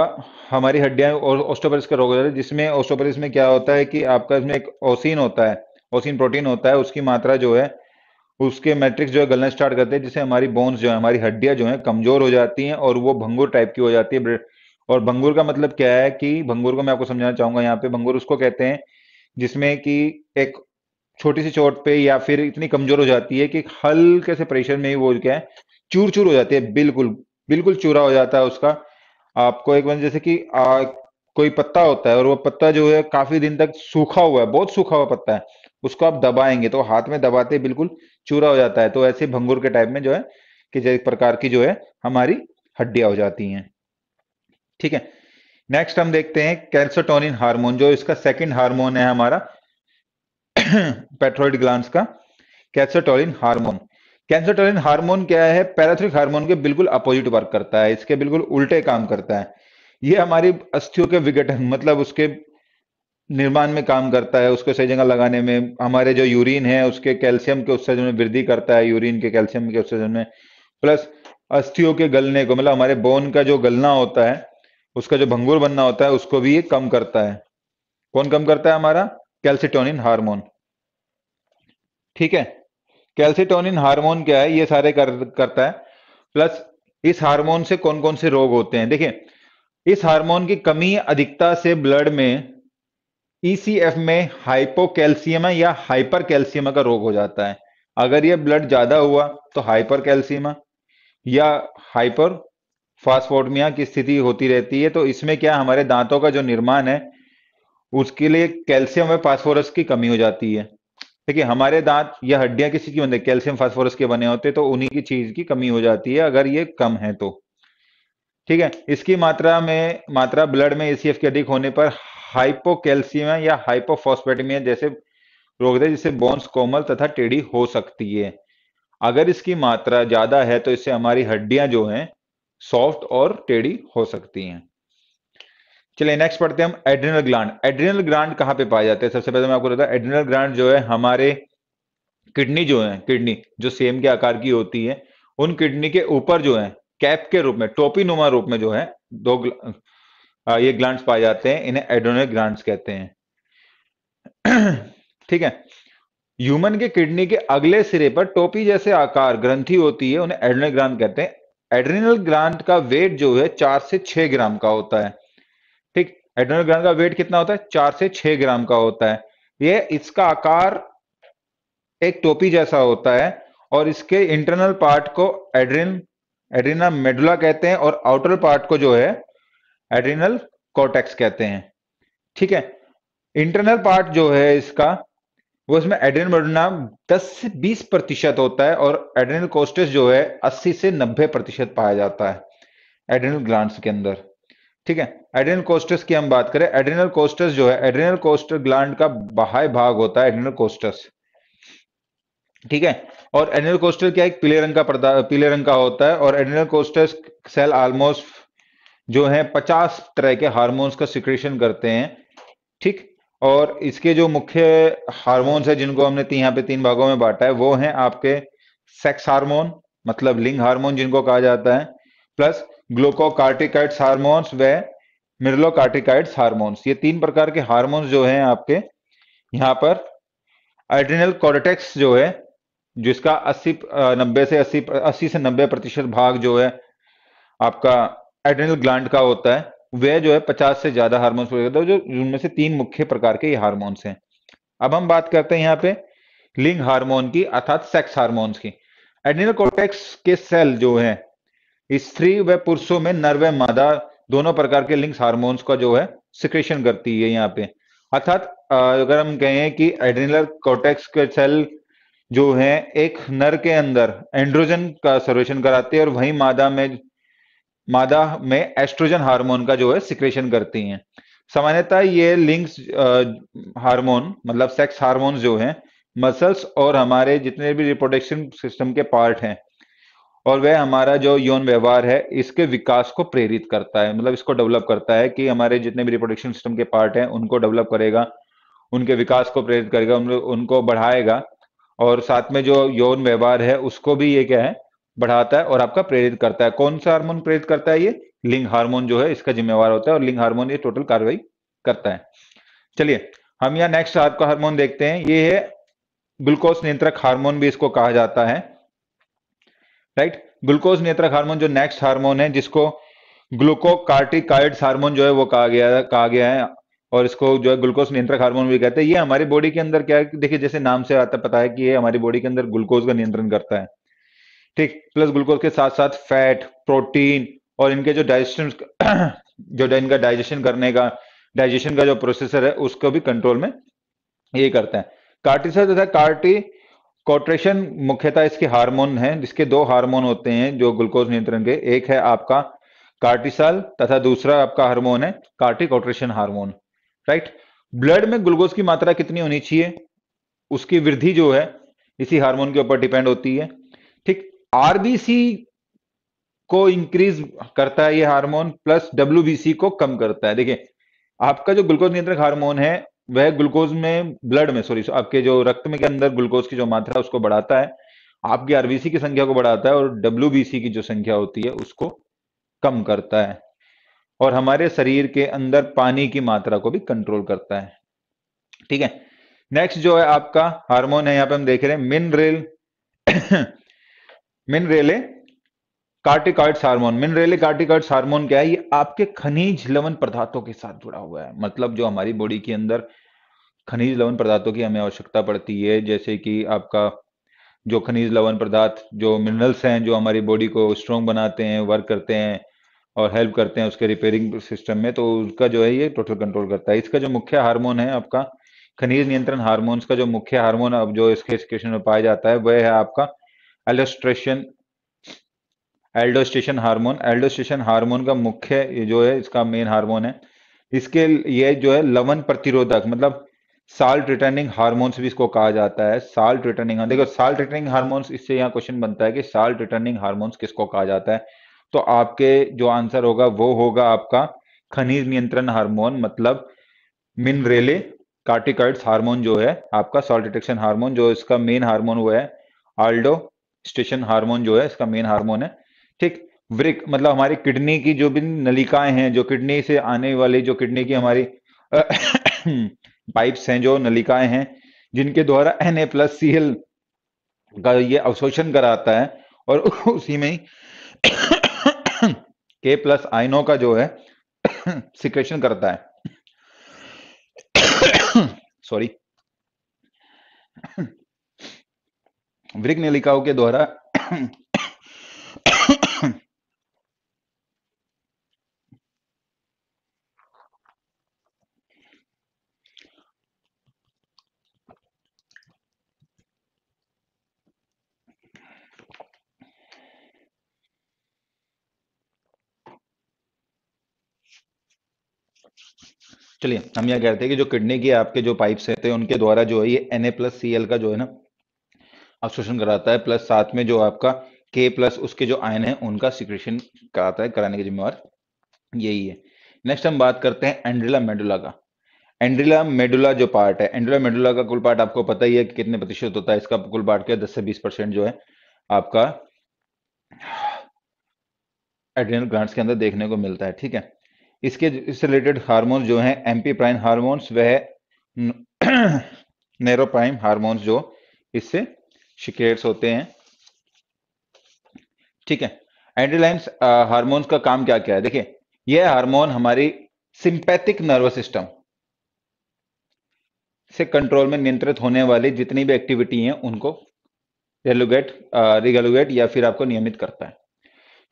हमारी हड्डियां और ऑस्टोपरिस का रोग हो जाता है जिसमें ऑस्टोपरिस में क्या होता है कि आपका इसमें एक ओसिन होता है ओसिन प्रोटीन होता है उसकी मात्रा जो है उसके मैट्रिक्स जो है गलना स्टार्ट करते हैं जिससे हमारी बोन्स जो है हमारी हड्डियां जो है कमजोर हो जाती हैं और वो भंगुर टाइप की हो जाती है और भंगुर का मतलब क्या है कि भंगुर को मैं आपको समझाना चाहूंगा यहाँ पे भंगुर उसको कहते हैं जिसमें कि एक छोटी सी चोट पे या फिर इतनी कमजोर हो जाती है कि हल्के से प्रेशर में ही वो क्या है चूर चूर हो जाती है बिल्कुल बिल्कुल चूरा हो जाता है उसका आपको एक बार जैसे कि आ, कोई पत्ता होता है और वो पत्ता जो है काफी दिन तक सूखा हुआ है बहुत सूखा हुआ पत्ता है उसको आप दबाएंगे तो हाथ में दबाते बिल्कुल चूरा हो जाता है तो ऐसे भंगुर के टाइप में जो है कि जैसे प्रकार की जो है हमारी हड्डियां हो जाती हैं ठीक है नेक्स्ट हम देखते हैं कैल्सोटोनिन हार्मोन जो इसका सेकंड हार्मोन है हमारा पेट्रोइड ग्लांस का कैल्सोटोलिन हार्मोन कैल्सोटोलिन हार्मोन क्या है पैराथ्रिक हार्मोन के बिल्कुल अपोजिट वर्क करता है इसके बिल्कुल उल्टे काम करता है ये हमारी अस्थियों के विघटन मतलब उसके निर्माण में काम करता है उसको सही जगह लगाने में हमारे जो यूरिन है उसके कैल्शियम के उत्सर्जन में वृद्धि करता है यूरिन के कैल्शियम के उत्सर्जन में प्लस अस्थियों के गलने को मतलब हमारे बोन का जो गलना होता है उसका जो भंगुर बनना होता है उसको भी ये कम करता है कौन कम करता है हमारा कैल्सिटोनिन हार्मोन ठीक है कैल्सिटोनिन हार्मोन क्या है ये सारे कर, करता है प्लस इस हार्मोन से कौन कौन से रोग होते हैं देखिए इस हार्मोन की कमी अधिकता से ब्लड में ईसीएफ e में हाइपोकैल्सियमा या हाइपर कैल्सियमा का रोग हो जाता है अगर ये ब्लड ज्यादा हुआ तो हाइपर कैल्सियमा या हाइपर फास्फोडमिया की स्थिति होती रहती है तो इसमें क्या हमारे दांतों का जो निर्माण है उसके लिए कैल्शियम और फास्फोरस की कमी हो जाती है देखिए हमारे दांत या हड्डियां किसी की बनते कैल्शियम फास्फोरस के बने होते तो उन्हीं की चीज की कमी हो जाती है अगर ये कम है तो ठीक है इसकी मात्रा में मात्रा ब्लड में एसीएफ के अधिक होने पर हाइपोकैल्सियम या हाइपोफॉस्फेटमिया जैसे रोग होते जिससे बोन्स कोमल तथा टेढ़ी हो सकती है अगर इसकी मात्रा ज्यादा है तो इससे हमारी हड्डियां जो हैं सॉफ्ट और टेढ़ी हो सकती हैं चलिए नेक्स्ट पढ़ते हैं हम एड्रिनल ग्लैंड एड्रिनल ग्लैंड कहाँ पे पाए जाते हैं सबसे पहले तो मैं आपको बताता एड्रिनल ग्लैंड जो है हमारे किडनी जो है किडनी जो सेम के आकार की होती है उन किडनी के ऊपर जो है कैप के रूप में टोपी नुमा रूप में जो है दो आ, ये ग्लैंड पाए जाते हैं इन्हें एड्रिनल ग्लैंड कहते हैं ठीक है ह्यूमन के किडनी के अगले सिरे पर टोपी जैसे आकार ग्रंथि होती है उन्हें एड्रिनल ग्लैंड कहते हैं एड्रिनल ग्रांट का वेट जो है चार से छह ग्राम का होता है ठीक एड्रिनल ग्रांट का वेट कितना होता है चार से छह ग्राम का होता है ये इसका आकार एक टोपी जैसा होता है और इसके इंटरनल पार्ट को एड्रिन एड्रिना मेडुला कहते हैं और आउटर पार्ट को जो है एड्रिनल कॉटेक्स कहते हैं ठीक है इंटरनल पार्ट जो है इसका वो इसमें एड्रेन बढ़ना 10 से 20 प्रतिशत होता है और एड्रेनल कोस्टेस जो है 80 से 90 प्रतिशत पाया जाता है एड्रेनल ग्लैंड्स के अंदर ठीक है एड्रेनल कोस्टस की हम बात करें एड्रेनल कोस्टस जो है एड्रेनल कोस्टल ग्लैंड का बाह्य भाग होता है एड्रेनल कोस्टस ठीक है और एड्रेनल कोस्टल क्या एक पीले रंग का पर्दा पीले रंग का होता है और एड्रेनल कोस्टस सेल ऑलमोस्ट जो है पचास तरह के हार्मोन्स का सिक्रेशन करते हैं ठीक और इसके जो मुख्य हार्मोन्स है जिनको हमने यहाँ पे तीन भागों में बांटा है वो है आपके सेक्स हार्मोन मतलब लिंग हार्मोन जिनको कहा जाता है प्लस ग्लूकोकार्टिकाइड्स हार्मोन्स व मिर्लोकार्टिकाइड्स हार्मोन्स ये तीन प्रकार के हार्मोन्स जो हैं आपके यहाँ पर एड्रिनल कॉर्टेक्स जो है जिसका 80 नब्बे से 80 80 से 90 प्रतिशत भाग जो है आपका एड्रिनल ग्लैंड का होता है वह जो है पचास से ज्यादा हार्मोन्स करता है जो उनमें से तीन मुख्य प्रकार के ये हार्मोन्स हैं अब हम बात करते हैं यहाँ पे लिंग हार्मोन की अर्थात सेक्स हार्मोन्स की एडिनल कोटेक्स के सेल जो है स्त्री व पुरुषों में नर व मादा दोनों प्रकार के लिंग हार्मोन्स का जो है सिक्रेशन करती है यहाँ पे अर्थात अगर हम कहें कि एड्रिनल कोटेक्स के सेल जो है एक नर के अंदर एंड्रोजन का सर्वेक्षण कराते हैं और वही मादा में मादा में एस्ट्रोजन हार्मोन का जो है सिक्रेशन करती हैं सामान्यतः ये लिंक्स हार्मोन मतलब सेक्स हार्मोन जो हैं मसल्स और हमारे जितने भी रिप्रोडक्शन सिस्टम के पार्ट हैं और वह हमारा जो यौन व्यवहार है इसके विकास को प्रेरित करता है मतलब इसको डेवलप करता है कि हमारे जितने भी रिप्रोडक्शन सिस्टम के पार्ट हैं उनको डेवलप करेगा उनके विकास को प्रेरित करेगा उनको बढ़ाएगा और साथ में जो यौन व्यवहार है उसको भी ये क्या है बढ़ाता है और आपका प्रेरित करता है कौन सा हार्मोन प्रेरित करता है ये लिंग हार्मोन जो है इसका जिम्मेवार होता है और लिंग हार्मोन ये टोटल कार्रवाई करता है चलिए हम यहाँ नेक्स्ट आपका हार्मोन देखते हैं ये है ग्लूकोज नियंत्रक हार्मोन भी इसको कहा जाता है राइट ग्लूकोज नियंत्रक हार्मोन जो नेक्स्ट हार्मोन है जिसको कार्टिकाइड हार्मोन जो है वो कहा गया कहा गया है और इसको जो है ग्लूकोज नियंत्रक हार्मोन भी कहते हैं ये हमारी बॉडी के अंदर क्या है देखिए जैसे नाम से आता पता है कि ये हमारी बॉडी के अंदर ग्लूकोज का नियंत्रण करता है ठीक प्लस ग्लूकोज के साथ साथ फैट प्रोटीन और इनके जो डाइजेशन जो इनका डाइजेशन करने का डाइजेशन का जो प्रोसेसर है उसको भी कंट्रोल में ये करता है कार्टिसल तथा कार्टी कोट्रेशन मुख्यतः इसके हार्मोन है जिसके दो हार्मोन होते हैं जो ग्लूकोज नियंत्रण के एक है आपका कार्टिसल तथा दूसरा आपका हार्मोन है ऑट्रेशन हार्मोन राइट ब्लड में ग्लूकोज की मात्रा कितनी होनी चाहिए उसकी वृद्धि जो है इसी हार्मोन के ऊपर डिपेंड होती है आरबीसी को इंक्रीज करता है ये हार्मोन प्लस डब्ल्यू को कम करता है देखिए आपका जो ग्लूकोज नियंत्रक हार्मोन है वह ग्लूकोज में ब्लड में सॉरी आपके जो रक्त में के अंदर ग्लूकोज की जो मात्रा उसको बढ़ाता है आपकी आरबीसी की संख्या को बढ़ाता है और डब्ल्यू की जो संख्या होती है उसको कम करता है और हमारे शरीर के अंदर पानी की मात्रा को भी कंट्रोल करता है ठीक है नेक्स्ट जो है आपका हार्मोन है यहां पे हम देख रहे हैं mineral mineralocorticoids hormone mineralocorticoids hormone क्या है ये आपके खनिज लवण पदार्थों के साथ जुड़ा हुआ है मतलब जो हमारी बॉडी के अंदर खनिज लवण पदार्थों की हमें आवश्यकता पड़ती है जैसे कि आपका जो खनिज लवण पदार्थ जो मिनरल्स हैं जो हमारी बॉडी को स्ट्रॉन्ग बनाते हैं वर्क करते हैं और हेल्प करते हैं उसके रिपेयरिंग सिस्टम में तो उसका जो है ये टोटल कंट्रोल करता है इसका जो मुख्य हार्मोन है आपका खनिज नियंत्रण हार्मोन्स का जो मुख्य हार्मोन अब जो इसके में पाया जाता है वह है आपका एल्डोस्ट्रेशन एल्डोस्टेशन हार्मोन एल्डोस्टेशन हार्मोन का मुख्य जो है इसका मेन हार्मोन है इसके ये जो है लवन प्रतिरोधक मतलब साल्ट रिटर्निंग हार्मोन्स भी इसको कहा जाता है साल्ट हाँ, रिटर्निंग देखो साल्ट रिटर्निंग हार्मोन्स इससे यहाँ क्वेश्चन बनता है कि साल्ट रिटर्निंग हार्मोन्स किसको कहा जाता है तो आपके जो आंसर होगा वो होगा आपका खनिज नियंत्रण हार्मोन मतलब मिनरेले कार्टिकाइड्स हार्मोन जो है आपका सॉल्ट डिटेक्शन हार्मोन जो इसका मेन हार्मोन वो है आल्डो स्टेशन हार्मोन जो है इसका मेन हार्मोन है ठीक वृक मतलब हमारी किडनी की जो भी नलिकाएं हैं जो किडनी से आने वाली जो किडनी की हमारी पाइप्स हैं जो नलिकाएं हैं जिनके द्वारा N A plus C L का ये अवशोषण कराता है और उसी में के प्लस आइनो का जो है सिक्रेशन करता है सॉरी वृग नलिकाओं के द्वारा चलिए हम यह कहते हैं कि जो किडनी के आपके जो पाइप्स रहते हैं उनके द्वारा जो है ये एन ए प्लस सी का जो है ना अवशोषण कराता है प्लस साथ में जो आपका के प्लस उसके जो आयन है उनका सिक्रेशन कराता है कराने की जिम्मेवार यही है नेक्स्ट हम बात करते हैं एंड्रिला मेडुला का एंड्रिला मेडुला जो पार्ट है एंड्रिला मेडुला का कुल पार्ट आपको पता ही है कि कितने प्रतिशत होता है इसका कुल पार्ट क्या दस से बीस परसेंट जो है आपका एड्रिनल ग्लांट्स के अंदर देखने को मिलता है ठीक है इसके इससे रिलेटेड हार्मोन्स जो है एमपी प्राइम हार्मोन्स वह नेरोप्राइम हार्मोन्स जो इससे शिकेट्स होते हैं ठीक है एंड्रीलाइंस हार्मोन्स का काम क्या क्या है देखिए यह हार्मोन हमारी सिंपैथिक नर्वस सिस्टम से कंट्रोल में नियंत्रित होने वाली जितनी भी एक्टिविटी हैं उनको रेलुगेट रिगेलुगेट या फिर आपको नियमित करता है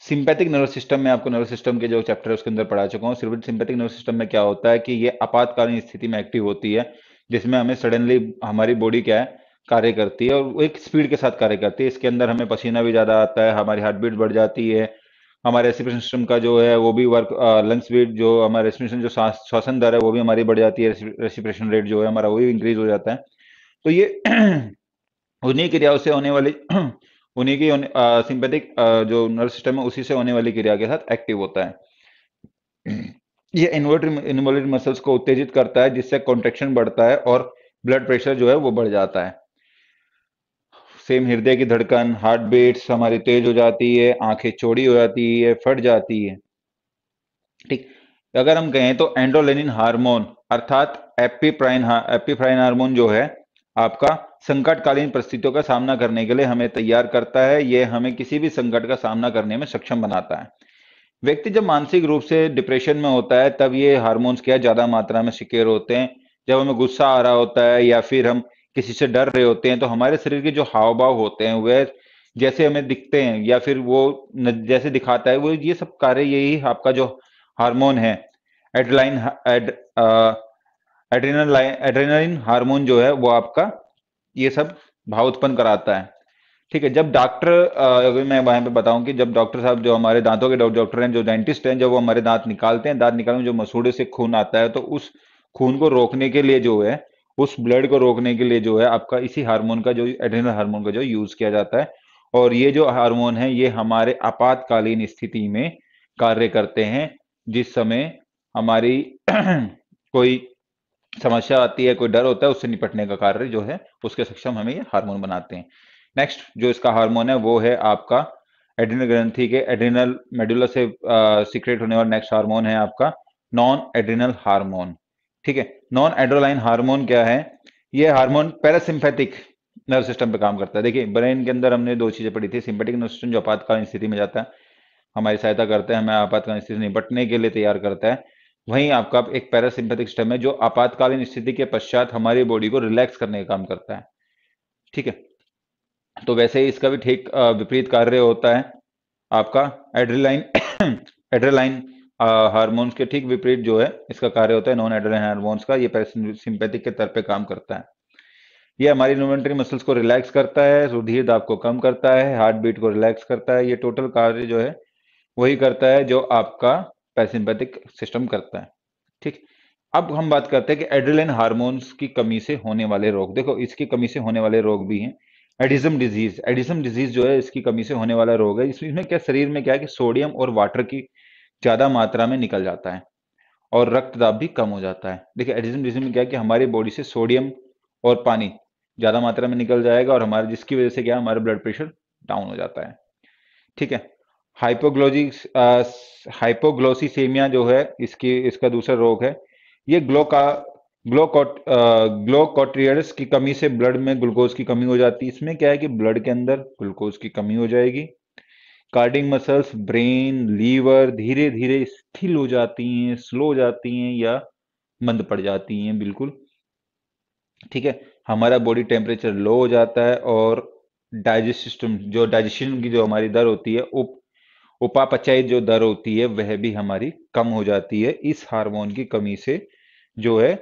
सिंपैथिक नर्वस सिस्टम में आपको नर्वस सिस्टम के जो चैप्टर है उसके अंदर पढ़ा चुका हूँ सिर्फ सिंपैथिक नर्वस सिस्टम में क्या होता है कि ये आपातकालीन स्थिति में एक्टिव होती है जिसमें हमें सडनली हमारी बॉडी क्या है कार्य करती है और एक स्पीड के साथ कार्य करती है इसके अंदर हमें पसीना भी ज़्यादा आता है हमारी हार्ट बीट बढ़ जाती है हमारे रेस्पिरेशन सिस्टम का जो है वो भी वर्क लंग्स बीट जो हमारे रेस्पिरेशन जो श्वासन दर है वो भी हमारी बढ़ जाती है रेस्पिरेशन रेट जो है हमारा वो भी इंक्रीज हो जाता है तो ये उन्हीं क्रियाओं से होने वाली उन्हीं की सिंपेटिक जो नर्व सिस्टम है उसी से होने वाली क्रिया के साथ एक्टिव होता है ये इन्वर्ट इन्वर्टेड मसल्स को उत्तेजित करता है जिससे कॉन्ट्रेक्शन बढ़ता है और ब्लड प्रेशर जो है वो बढ़ जाता है सेम हृदय की धड़कन हार्ट बीट्स हमारी तेज हो जाती है आंखें चौड़ी हो जाती है फट जाती है ठीक अगर हम कहें तो एंड्रोलेनिन हार्मोन अर्थात एपीप्राइन एपीप्राइन हार्मोन जो है आपका संकटकालीन परिस्थितियों का सामना करने के लिए हमें तैयार करता है यह हमें किसी भी संकट का सामना करने में सक्षम बनाता है व्यक्ति जब मानसिक रूप से डिप्रेशन में होता है तब ये हार्मोन्स क्या ज्यादा मात्रा में शिकेर होते हैं जब हमें गुस्सा आ रहा होता है या फिर हम किसी से डर रहे होते हैं तो हमारे शरीर के जो हाव भाव होते हैं वह जैसे हमें दिखते हैं या फिर वो जैसे दिखाता है वो ये सब कार्य यही आपका जो हार्मोन है adrenaline ad, adrenal adrenaline hormone जो है वो आपका ये सब भाव उत्पन्न कराता है ठीक है जब डॉक्टर अगर मैं वहां पे बताऊं कि जब डॉक्टर साहब जो हमारे दांतों के डॉक्टर हैं जो डेंटिस्ट हैं जब वो हमारे दांत निकालते हैं दांत निकालने में जो मसूड़े से खून आता है तो उस खून को रोकने के लिए जो है उस ब्लड को रोकने के लिए जो है आपका इसी हार्मोन का जो एड्रेनल हार्मोन का जो यूज किया जाता है और ये जो हार्मोन है ये हमारे आपातकालीन स्थिति में कार्य करते हैं जिस समय हमारी कोई समस्या आती है कोई डर होता है उससे निपटने का कार्य जो है उसके सक्षम हमें ये हार्मोन बनाते हैं नेक्स्ट जो इसका हार्मोन है वो है आपका एड्रिनल ग्रंथि के एड्रिनल मेडुला से सीक्रेट होने वाला नेक्स्ट हार्मोन है आपका नॉन एड्रिनल हार्मोन ठीक है नॉन एड्रोलाइन हार्मोन क्या है ये हार्मोन पैरासिम्पैथिक नर्व सिस्टम पे काम करता है देखिए ब्रेन के अंदर हमने दो चीज़ें पढ़ी थी सिंपेटिक नर्व सिस्टम जो आपातकालीन स्थिति में जाता है हमारी सहायता करता है हमें आपातकालीन स्थिति निपटने के लिए तैयार करता है वहीं आपका एक पैरासिम्पैथिक सिस्टम है जो आपातकालीन स्थिति के पश्चात हमारी बॉडी को रिलैक्स करने का काम करता है ठीक है तो वैसे ही इसका भी ठीक विपरीत कार्य होता है आपका एड्रेलाइन एड्रेलाइन हार्मोन्स के ठीक विपरीत जो है इसका कार्य होता है नॉन एड्रेनल हार्मोन्स का ये सिंपैथिक के तर पे काम करता है ये हमारी इन्वेंट्री मसल्स को रिलैक्स करता है रुधिर दाब को कम करता है हार्ट बीट को रिलैक्स करता है ये टोटल कार्य जो है वही करता है जो आपका पैरासिम्पैथिक सिस्टम करता है ठीक अब हम बात करते हैं कि एड्रेलिन हार्मोन्स की कमी से होने वाले रोग देखो इसकी कमी से होने वाले रोग भी हैं एडिज्म डिजीज एडिज्म डिजीज जो है इसकी कमी से होने वाला रोग है इसमें क्या शरीर में क्या है कि सोडियम और वाटर की ज़्यादा मात्रा में निकल जाता है और रक्तदाब भी कम हो जाता है देखिए एडिजन डिजीज में क्या है कि हमारी बॉडी से सोडियम और पानी ज़्यादा मात्रा में निकल जाएगा और हमारे जिसकी वजह से क्या हमारा ब्लड प्रेशर डाउन हो जाता है ठीक है हाइपोग्लोजी हाइपोग्लोसीमिया जो है इसकी इसका दूसरा रोग है ये ग्लोका ग्लोकोट ग्लोकोट्रियर्स की कमी से ब्लड में ग्लूकोज की कमी हो जाती है इसमें क्या है कि ब्लड के अंदर ग्लूकोज की कमी हो जाएगी कार्डिंग मसल्स ब्रेन लीवर धीरे धीरे स्थिल हो जाती हैं स्लो हो जाती हैं या मंद पड़ जाती हैं बिल्कुल ठीक है हमारा बॉडी टेम्परेचर लो हो जाता है और डाइजेस्ट सिस्टम जो डाइजेशन की जो हमारी दर होती है उप उपापचय जो दर होती है वह भी हमारी कम हो जाती है इस हार्मोन की कमी से जो है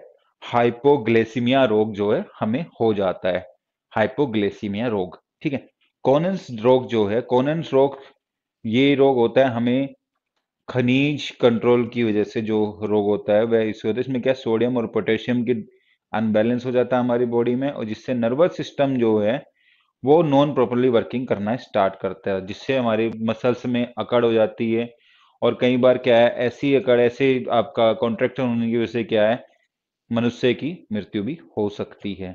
हाइपोग्लेसिमिया रोग जो है हमें हो जाता है हाइपोग्लेसिमिया रोग ठीक है कॉनन्स रोग जो है कॉनन्स रोग ये रोग होता है हमें खनिज कंट्रोल की वजह से जो रोग होता है वह इस वजह इसमें क्या सोडियम और पोटेशियम की अनबैलेंस हो जाता है हमारी बॉडी में और जिससे नर्वस सिस्टम जो है वो नॉन प्रॉपरली वर्किंग करना स्टार्ट करता है जिससे हमारी मसल्स में अकड़ हो जाती है और कई बार क्या है ऐसी अकड़ ऐसे आपका कॉन्ट्रेक्टर होने की वजह से क्या है मनुष्य की मृत्यु भी हो सकती है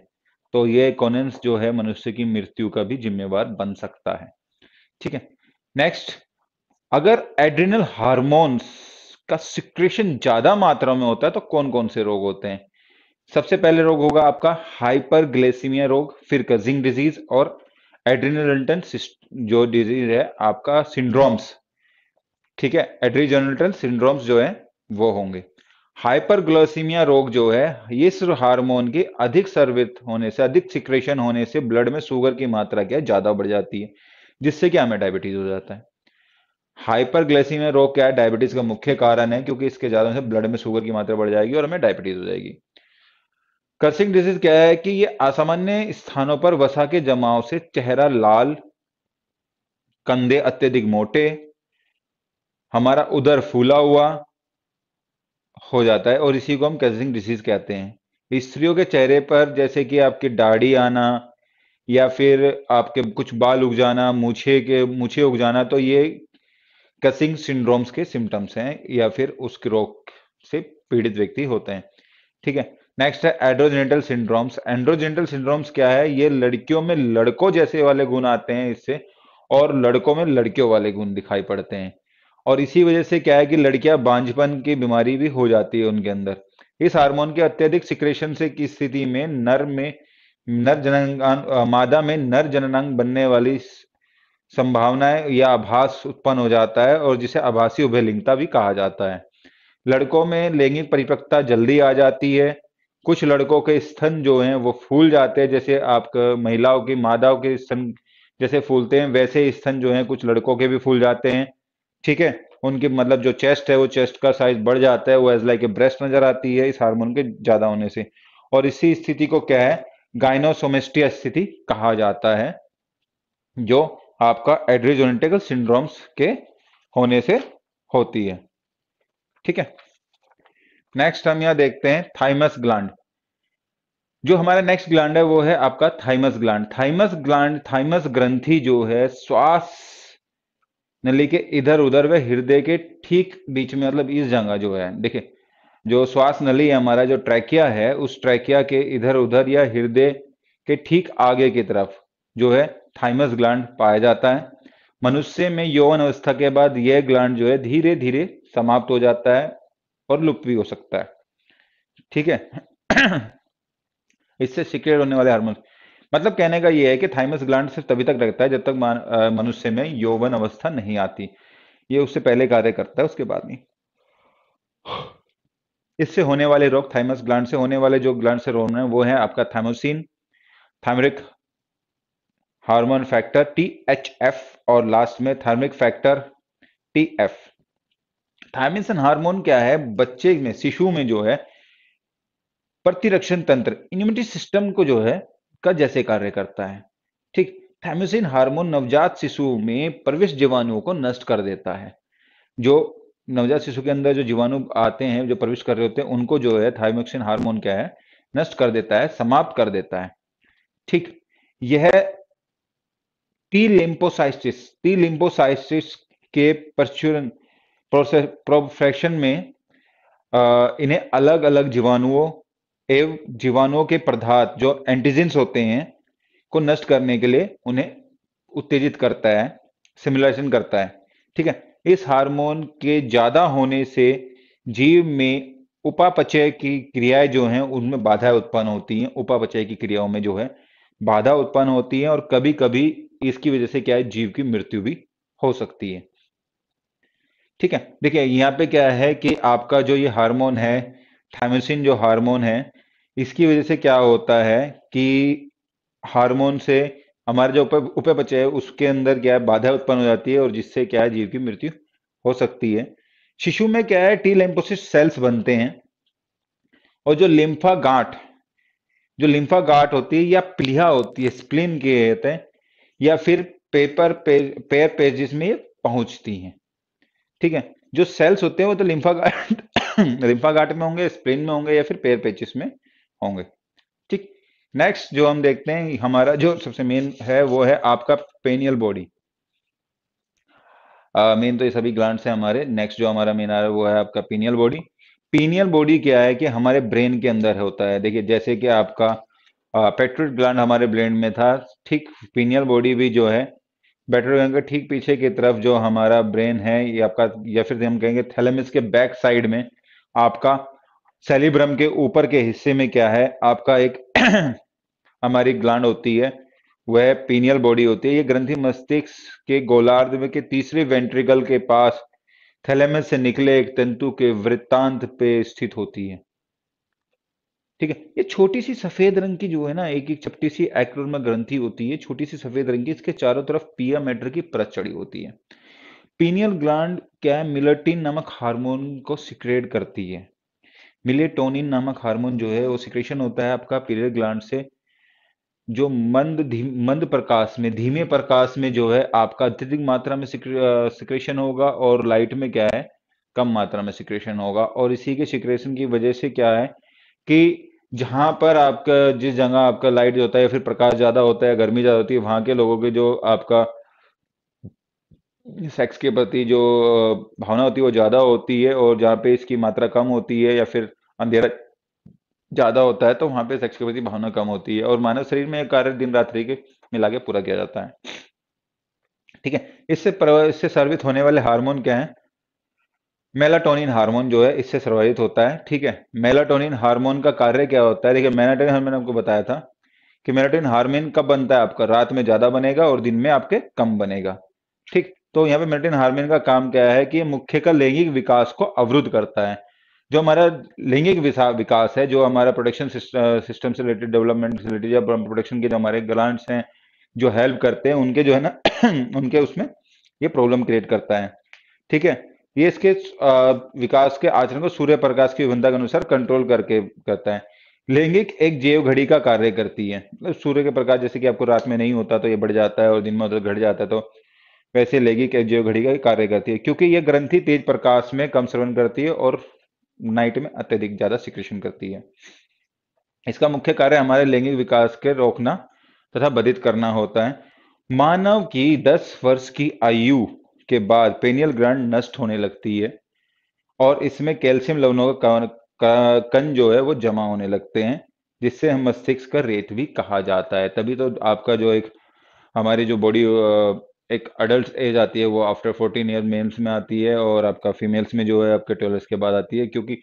तो ये कॉनेंस जो है मनुष्य की मृत्यु का भी जिम्मेवार बन सकता है ठीक है नेक्स्ट अगर एड्रिनल हार्मोन्स का सिक्रेशन ज्यादा मात्रा में होता है तो कौन कौन से रोग होते हैं सबसे पहले रोग होगा आपका हाइपरग्लेसिमिया रोग फिर कजिंग डिजीज और एड्रिनल जो डिजीज है आपका सिंड्रोम्स ठीक है एड्रीजनल सिंड्रोम्स जो है वो होंगे हाइपरग्लोसीमिया रोग जो है ये सिर्फ हार्मोन के अधिक सर्वित होने से अधिक सिक्रेशन होने से ब्लड में शुगर की मात्रा क्या ज्यादा बढ़ जाती है जिससे क्या हमें डायबिटीज हो जाता है हाइपरग्लाइसीमिया रोग क्या है डायबिटीज का मुख्य कारण है क्योंकि इसके ज्यादा से ब्लड में शुगर की मात्रा बढ़ जाएगी और हमें डायबिटीज हो जाएगी कर्सिंग डिजीज क्या है कि ये असामान्य स्थानों पर वसा के जमाव से चेहरा लाल कंधे अत्यधिक मोटे हमारा उधर फूला हुआ हो जाता है और इसी को हम कर्सिंग डिजीज कहते हैं स्त्रियों के चेहरे पर जैसे कि आपकी दाढ़ी आना या फिर आपके कुछ बाल उग जाना मूछे के मूछे उग जाना तो ये कसिंग सिंड्रोम्स के सिम्टम्स हैं या फिर उसके रोग से पीड़ित व्यक्ति होते हैं ठीक है नेक्स्ट है एड्रोजेंटल सिंड्रोम्स एंड्रोजेंटल सिंड्रोम्स क्या है ये लड़कियों में लड़कों जैसे वाले गुण आते हैं इससे और लड़कों में लड़कियों वाले गुण दिखाई पड़ते हैं और इसी वजह से क्या है कि लड़कियां बांझपन की बीमारी भी हो जाती है उनके अंदर इस हार्मोन के अत्यधिक सिक्रेशन से की स्थिति में नर में नर जननांग मादा में नर जननांग बनने वाली संभावनाएं या आभास उत्पन्न हो जाता है और जिसे आभासी उभयलिंगता भी कहा जाता है लड़कों में लैंगिक परिपक्वता जल्दी आ जाती है कुछ लड़कों के स्तन जो हैं वो फूल जाते हैं जैसे आप महिलाओं की मादाओं के स्तन जैसे फूलते हैं वैसे स्तन जो हैं कुछ लड़कों के भी फूल जाते हैं ठीक है उनकी मतलब जो चेस्ट है वो चेस्ट का साइज बढ़ जाता है वो एज लाइक ब्रेस्ट नजर आती है इस हार्मोन के ज्यादा होने से और इसी स्थिति को क्या है गाइनोसोमेस्टी स्थिति कहा जाता है जो आपका एड्रीजोनेटिकल सिंड्रोम्स के होने से होती है ठीक है नेक्स्ट हम यहां देखते हैं थाइमस ग्लैंड जो हमारा नेक्स्ट ग्लैंड है वो है आपका thymus gland thymus gland thymus ग्रंथि जो है श्वास नली के इधर उधर व हृदय के ठीक बीच में मतलब इस जगह जो है देखिये जो श्वास नली है हमारा जो ट्रैकिया है उस ट्रैकिया के इधर उधर या हृदय के ठीक आगे की तरफ जो है थाइमस ग्लैंड पाया जाता है मनुष्य में यौवन अवस्था के बाद यह ग्लैंड जो है धीरे धीरे समाप्त हो जाता है और लुप्त भी हो सकता है ठीक है इससे सिक्रेट होने वाले हार्मोन मतलब कहने का यह है कि थाइमस ग्लैंड सिर्फ तभी तक रहता है जब तक मनुष्य में यौवन अवस्था नहीं आती ये उससे पहले कार्य करता है उसके बाद नहीं इससे होने वाले रोग थाइमस ग्लैंड से होने वाले जो ग्लैंड से रोग हैं वो है आपका thymosin thymic hormone factor T H F और लास्ट में thymic factor T F thymosin hormone क्या है बच्चे में शिशु में जो है प्रतिरक्षण तंत्र इम्यूनिटी सिस्टम को जो है का जैसे कार्य करता है ठीक थाइमोसिन हार्मोन नवजात शिशु में प्रवेश जीवाणुओं को नष्ट कर देता है जो नवजात शिशु के अंदर जो जीवाणु आते हैं जो प्रवेश कर रहे होते हैं उनको जो है थायमोक्सिन हार्मोन क्या है नष्ट कर देता है समाप्त कर देता है ठीक यह टी लिम्पोसाइटिस टी लिम्पोसाइटिस के प्रचुरन प्रोफेक्शन में आ, इन्हें अलग अलग जीवाणुओं एवं जीवाणुओं के पदार्थ जो एंटीजेंस होते हैं को नष्ट करने के लिए उन्हें उत्तेजित करता है सिमुलेशन करता है ठीक है इस हार्मोन के ज़्यादा होने से जीव में उपापचय की क्रियाएं जो हैं उनमें बाधा उत्पन्न होती हैं उपापचय की क्रियाओं में जो है बाधा उत्पन्न होती है और कभी कभी इसकी वजह से क्या है जीव की मृत्यु भी हो सकती है ठीक है देखिए यहाँ पे क्या है कि आपका जो ये हार्मोन है थायमोसिन जो हार्मोन है इसकी वजह से क्या होता है कि हार्मोन से हमारे जो उपय उपय है उसके अंदर क्या है बाधा उत्पन्न हो जाती है और जिससे क्या है जीव की मृत्यु हो सकती है शिशु में क्या है टी लिम्फोसिस सेल्स बनते हैं और जो लिम्फा गांठ जो लिम्फा गांठ होती है या प्लीहा होती है स्प्लिन के होते हैं या फिर पेपर पे, पेयर पेजिस में पहुंचती हैं ठीक है जो सेल्स होते हैं वो तो लिम्फा गांठ लिम्फा गांठ में होंगे स्प्लिन में होंगे या फिर पेयर पेचिस में होंगे नेक्स्ट जो हम देखते हैं हमारा जो सबसे मेन है वो है आपका पेनियल बॉडी मेन तो ये सभी ग्लैंड है हमारे नेक्स्ट जो हमारा मेन आ रहा है वो है आपका पीनियल बॉडी पीनियल बॉडी क्या है कि हमारे ब्रेन के अंदर होता है देखिए जैसे कि आपका पेट्रोट ग्लांट ग्लैंड हमारे ब्रेन में था ठीक पीनियल बॉडी भी जो है पेट्रोट ग्लैंड के ठीक पीछे की तरफ जो हमारा ब्रेन है ये आपका या फिर हम कहेंगे थैलेमिस के बैक साइड में आपका सेलिब्रम के ऊपर के हिस्से में क्या है आपका एक हमारी ग्लैंड होती है वह पीनियल बॉडी होती है ये ग्रंथि मस्तिष्क के गोलार्ध में के तीसरे वेंट्रिकल के पास थैलेमस से निकले एक तंतु के वृत्तांत पे स्थित होती है ठीक है ये छोटी सी सफेद रंग की जो है ना एक एक चपटी सी एक्रोम ग्रंथि होती है छोटी सी सफेद रंग की इसके चारों तरफ पिया मैटर की परत चढ़ी होती है पीनियल ग्लैंड क्या है मिलेटिन नामक हार्मोन को सिक्रेट करती है मिलेटोनिन नामक हार्मोन जो है वो सिक्रेशन होता है आपका पीरियड ग्लैंड से जो मंद मंद प्रकाश में धीमे प्रकाश में जो है आपका अत्यधिक मात्रा में सिक्रेशन होगा और लाइट में क्या है कम मात्रा में सिक्रेशन होगा और इसी के सिक्रेशन की वजह से क्या है कि जहां पर आपका जिस जगह आपका लाइट जो होता है फिर प्रकाश ज्यादा होता है गर्मी ज्यादा होती है वहां के लोगों के जो आपका सेक्स के प्रति जो भावना होती है वो ज्यादा होती है और जहां पे इसकी मात्रा कम होती है या फिर अंधेरा ज्यादा होता है तो वहां पे सेक्स के प्रति भावना कम होती है और मानव शरीर में एक कार्य दिन रात्रि के मिला के पूरा किया जाता है ठीक है इससे इससे सर्वित होने वाले हार्मोन क्या है मेलाटोनिन हार्मोन जो है इससे सर्वाधित होता है ठीक है मेलाटोनिन हार्मोन का कार्य क्या होता है देखिए मेलाटोनिन हार्मोन आपको बताया था कि मेलाटोनिन हार्मोन कब बनता है आपका रात में ज्यादा बनेगा और दिन में आपके कम बनेगा ठीक तो यहाँ पे मेलाटोनिन हार्मोन का काम क्या है कि मुख्य का लैंगिक विकास को अवरुद्ध करता है जो हमारा लैंगिक विकास है जो हमारा प्रोडक्शन सिस्टम से रिलेटेड डेवलपमेंट से रिलेटेड या प्रोडक्शन के जो हमारे ग्लांट्स हैं जो हेल्प करते हैं उनके जो है ना उनके उसमें ये प्रॉब्लम क्रिएट करता है ठीक है ये इसके विकास के आचरण को सूर्य प्रकाश की विभिन्नता के अनुसार कंट्रोल करके करता है लैंगिक एक जैव घड़ी का कार्य करती है मतलब सूर्य के प्रकाश जैसे कि आपको रात में नहीं होता तो ये बढ़ जाता है और दिन में होता घट जाता है तो वैसे लैंगिक एक जैव घड़ी का कार्य करती है क्योंकि ये ग्रंथि तेज प्रकाश में कम श्रवण करती है और नाइट में अत्यधिक ज्यादा सिक्रेशन करती है इसका मुख्य कार्य हमारे लैंगिक विकास के रोकना तथा बधित करना होता है मानव की 10 वर्ष की आयु के बाद पेनियल ग्रंथ नष्ट होने लगती है और इसमें कैल्शियम लवणों का, का कन जो है वो जमा होने लगते हैं जिससे हम मस्तिष्क का रेट भी कहा जाता है तभी तो आपका जो एक हमारी जो बॉडी एक अडल्ट एज आती है वो आफ्टर फोर्टीन ईयर मेल्स में आती है और आपका फीमेल्स में जो है आपके ट्वेल्व के बाद आती है क्योंकि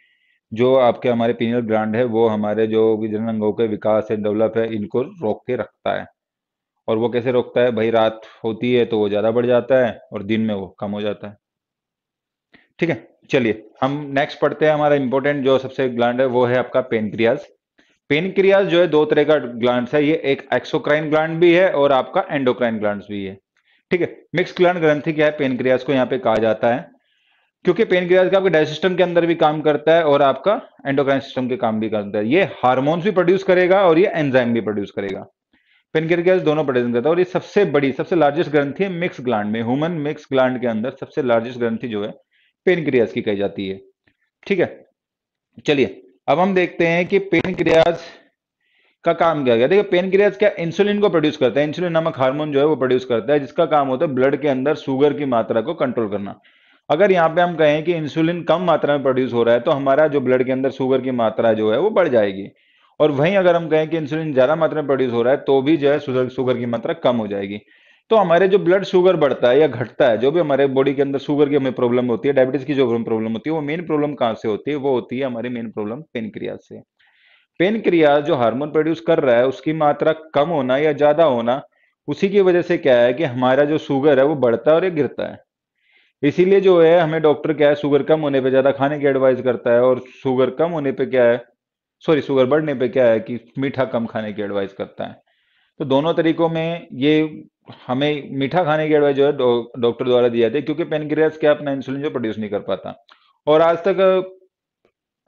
जो आपके हमारे पीनियल ग्रांड है वो हमारे जो जन अंगों के विकास है डेवलप है इनको रोक के रखता है और वो कैसे रोकता है भाई रात होती है तो वो ज़्यादा बढ़ जाता है और दिन में वो कम हो जाता है ठीक है चलिए हम नेक्स्ट पढ़ते हैं हमारा इंपॉर्टेंट जो सबसे ग्लैंड है वो है आपका पेनक्रियाज पेनक्रियाज जो है दो तरह का ग्लैंड है ये एक एक्सोक्राइन ग्लांड भी है और आपका एंडोक्राइन ग्लैंड भी है ठीक है मिक्स क्लन ग्रंथि क्या है पेनक्रियाज को यहाँ पे कहा जाता है क्योंकि पेनक्रियाज का आपके डाइजेस्टम के अंदर भी काम करता है और आपका एंडोक्राइन सिस्टम के काम भी करता है ये हार्मोन्स भी प्रोड्यूस करेगा और ये एंजाइम भी प्रोड्यूस करेगा पेनक्रियाज दोनों प्रोड्यूस करता है और ये सबसे बड़ी सबसे लार्जेस्ट ग्रंथि है मिक्स ग्लैंड में ह्यूमन मिक्स ग्लैंड के अंदर सबसे लार्जेस्ट ग्रंथि जो है पेनक्रियाज की कही जाती है ठीक है चलिए अब हम देखते हैं कि पेनक्रियाज का काम क्या गया देखिए पेनक्रियाज क्या इंसुलिन को प्रोड्यूस करता है इंसुलिन नामक हार्मोन जो है वो प्रोड्यूस करता है जिसका काम होता है ब्लड के अंदर शुगर की मात्रा को कंट्रोल करना अगर यहाँ पे हम कहें कि इंसुलिन कम मात्रा में प्रोड्यूस हो रहा है तो हमारा जो ब्लड के अंदर शुगर की मात्रा जो है वो बढ़ जाएगी और वहीं अगर हम कहें कि इंसुलिन ज़्यादा मात्रा में प्रोड्यूस हो रहा है तो भी जो है शुगर की मात्रा कम हो जाएगी तो हमारे जो ब्लड शुगर बढ़ता है या घटता है जो भी हमारे बॉडी के अंदर शुगर की हमें प्रॉब्लम होती है डायबिटीज़ की जो प्रॉब्लम होती है वो मेन प्रॉब्लम कहाँ से होती है वो होती है हमारी मेन प्रॉब्लम पेनक्रिया से पेनक्रियाज जो हार्मोन प्रोड्यूस कर रहा है उसकी मात्रा कम होना या ज्यादा होना उसी की वजह से क्या है कि हमारा जो शुगर है वो बढ़ता है और ये गिरता है इसीलिए जो है हमें डॉक्टर क्या है शुगर कम होने पे ज्यादा खाने की एडवाइस करता है और शुगर कम होने पे क्या है सॉरी शुगर बढ़ने पे क्या है कि मीठा कम खाने की एडवाइस करता है तो दोनों तरीकों में ये हमें मीठा खाने की एडवाइस जो है डॉक्टर द्वारा दिया जाती है क्योंकि पेनक्रियाज क्या अपना इंसुलिन जो प्रोड्यूस नहीं कर पाता और आज तक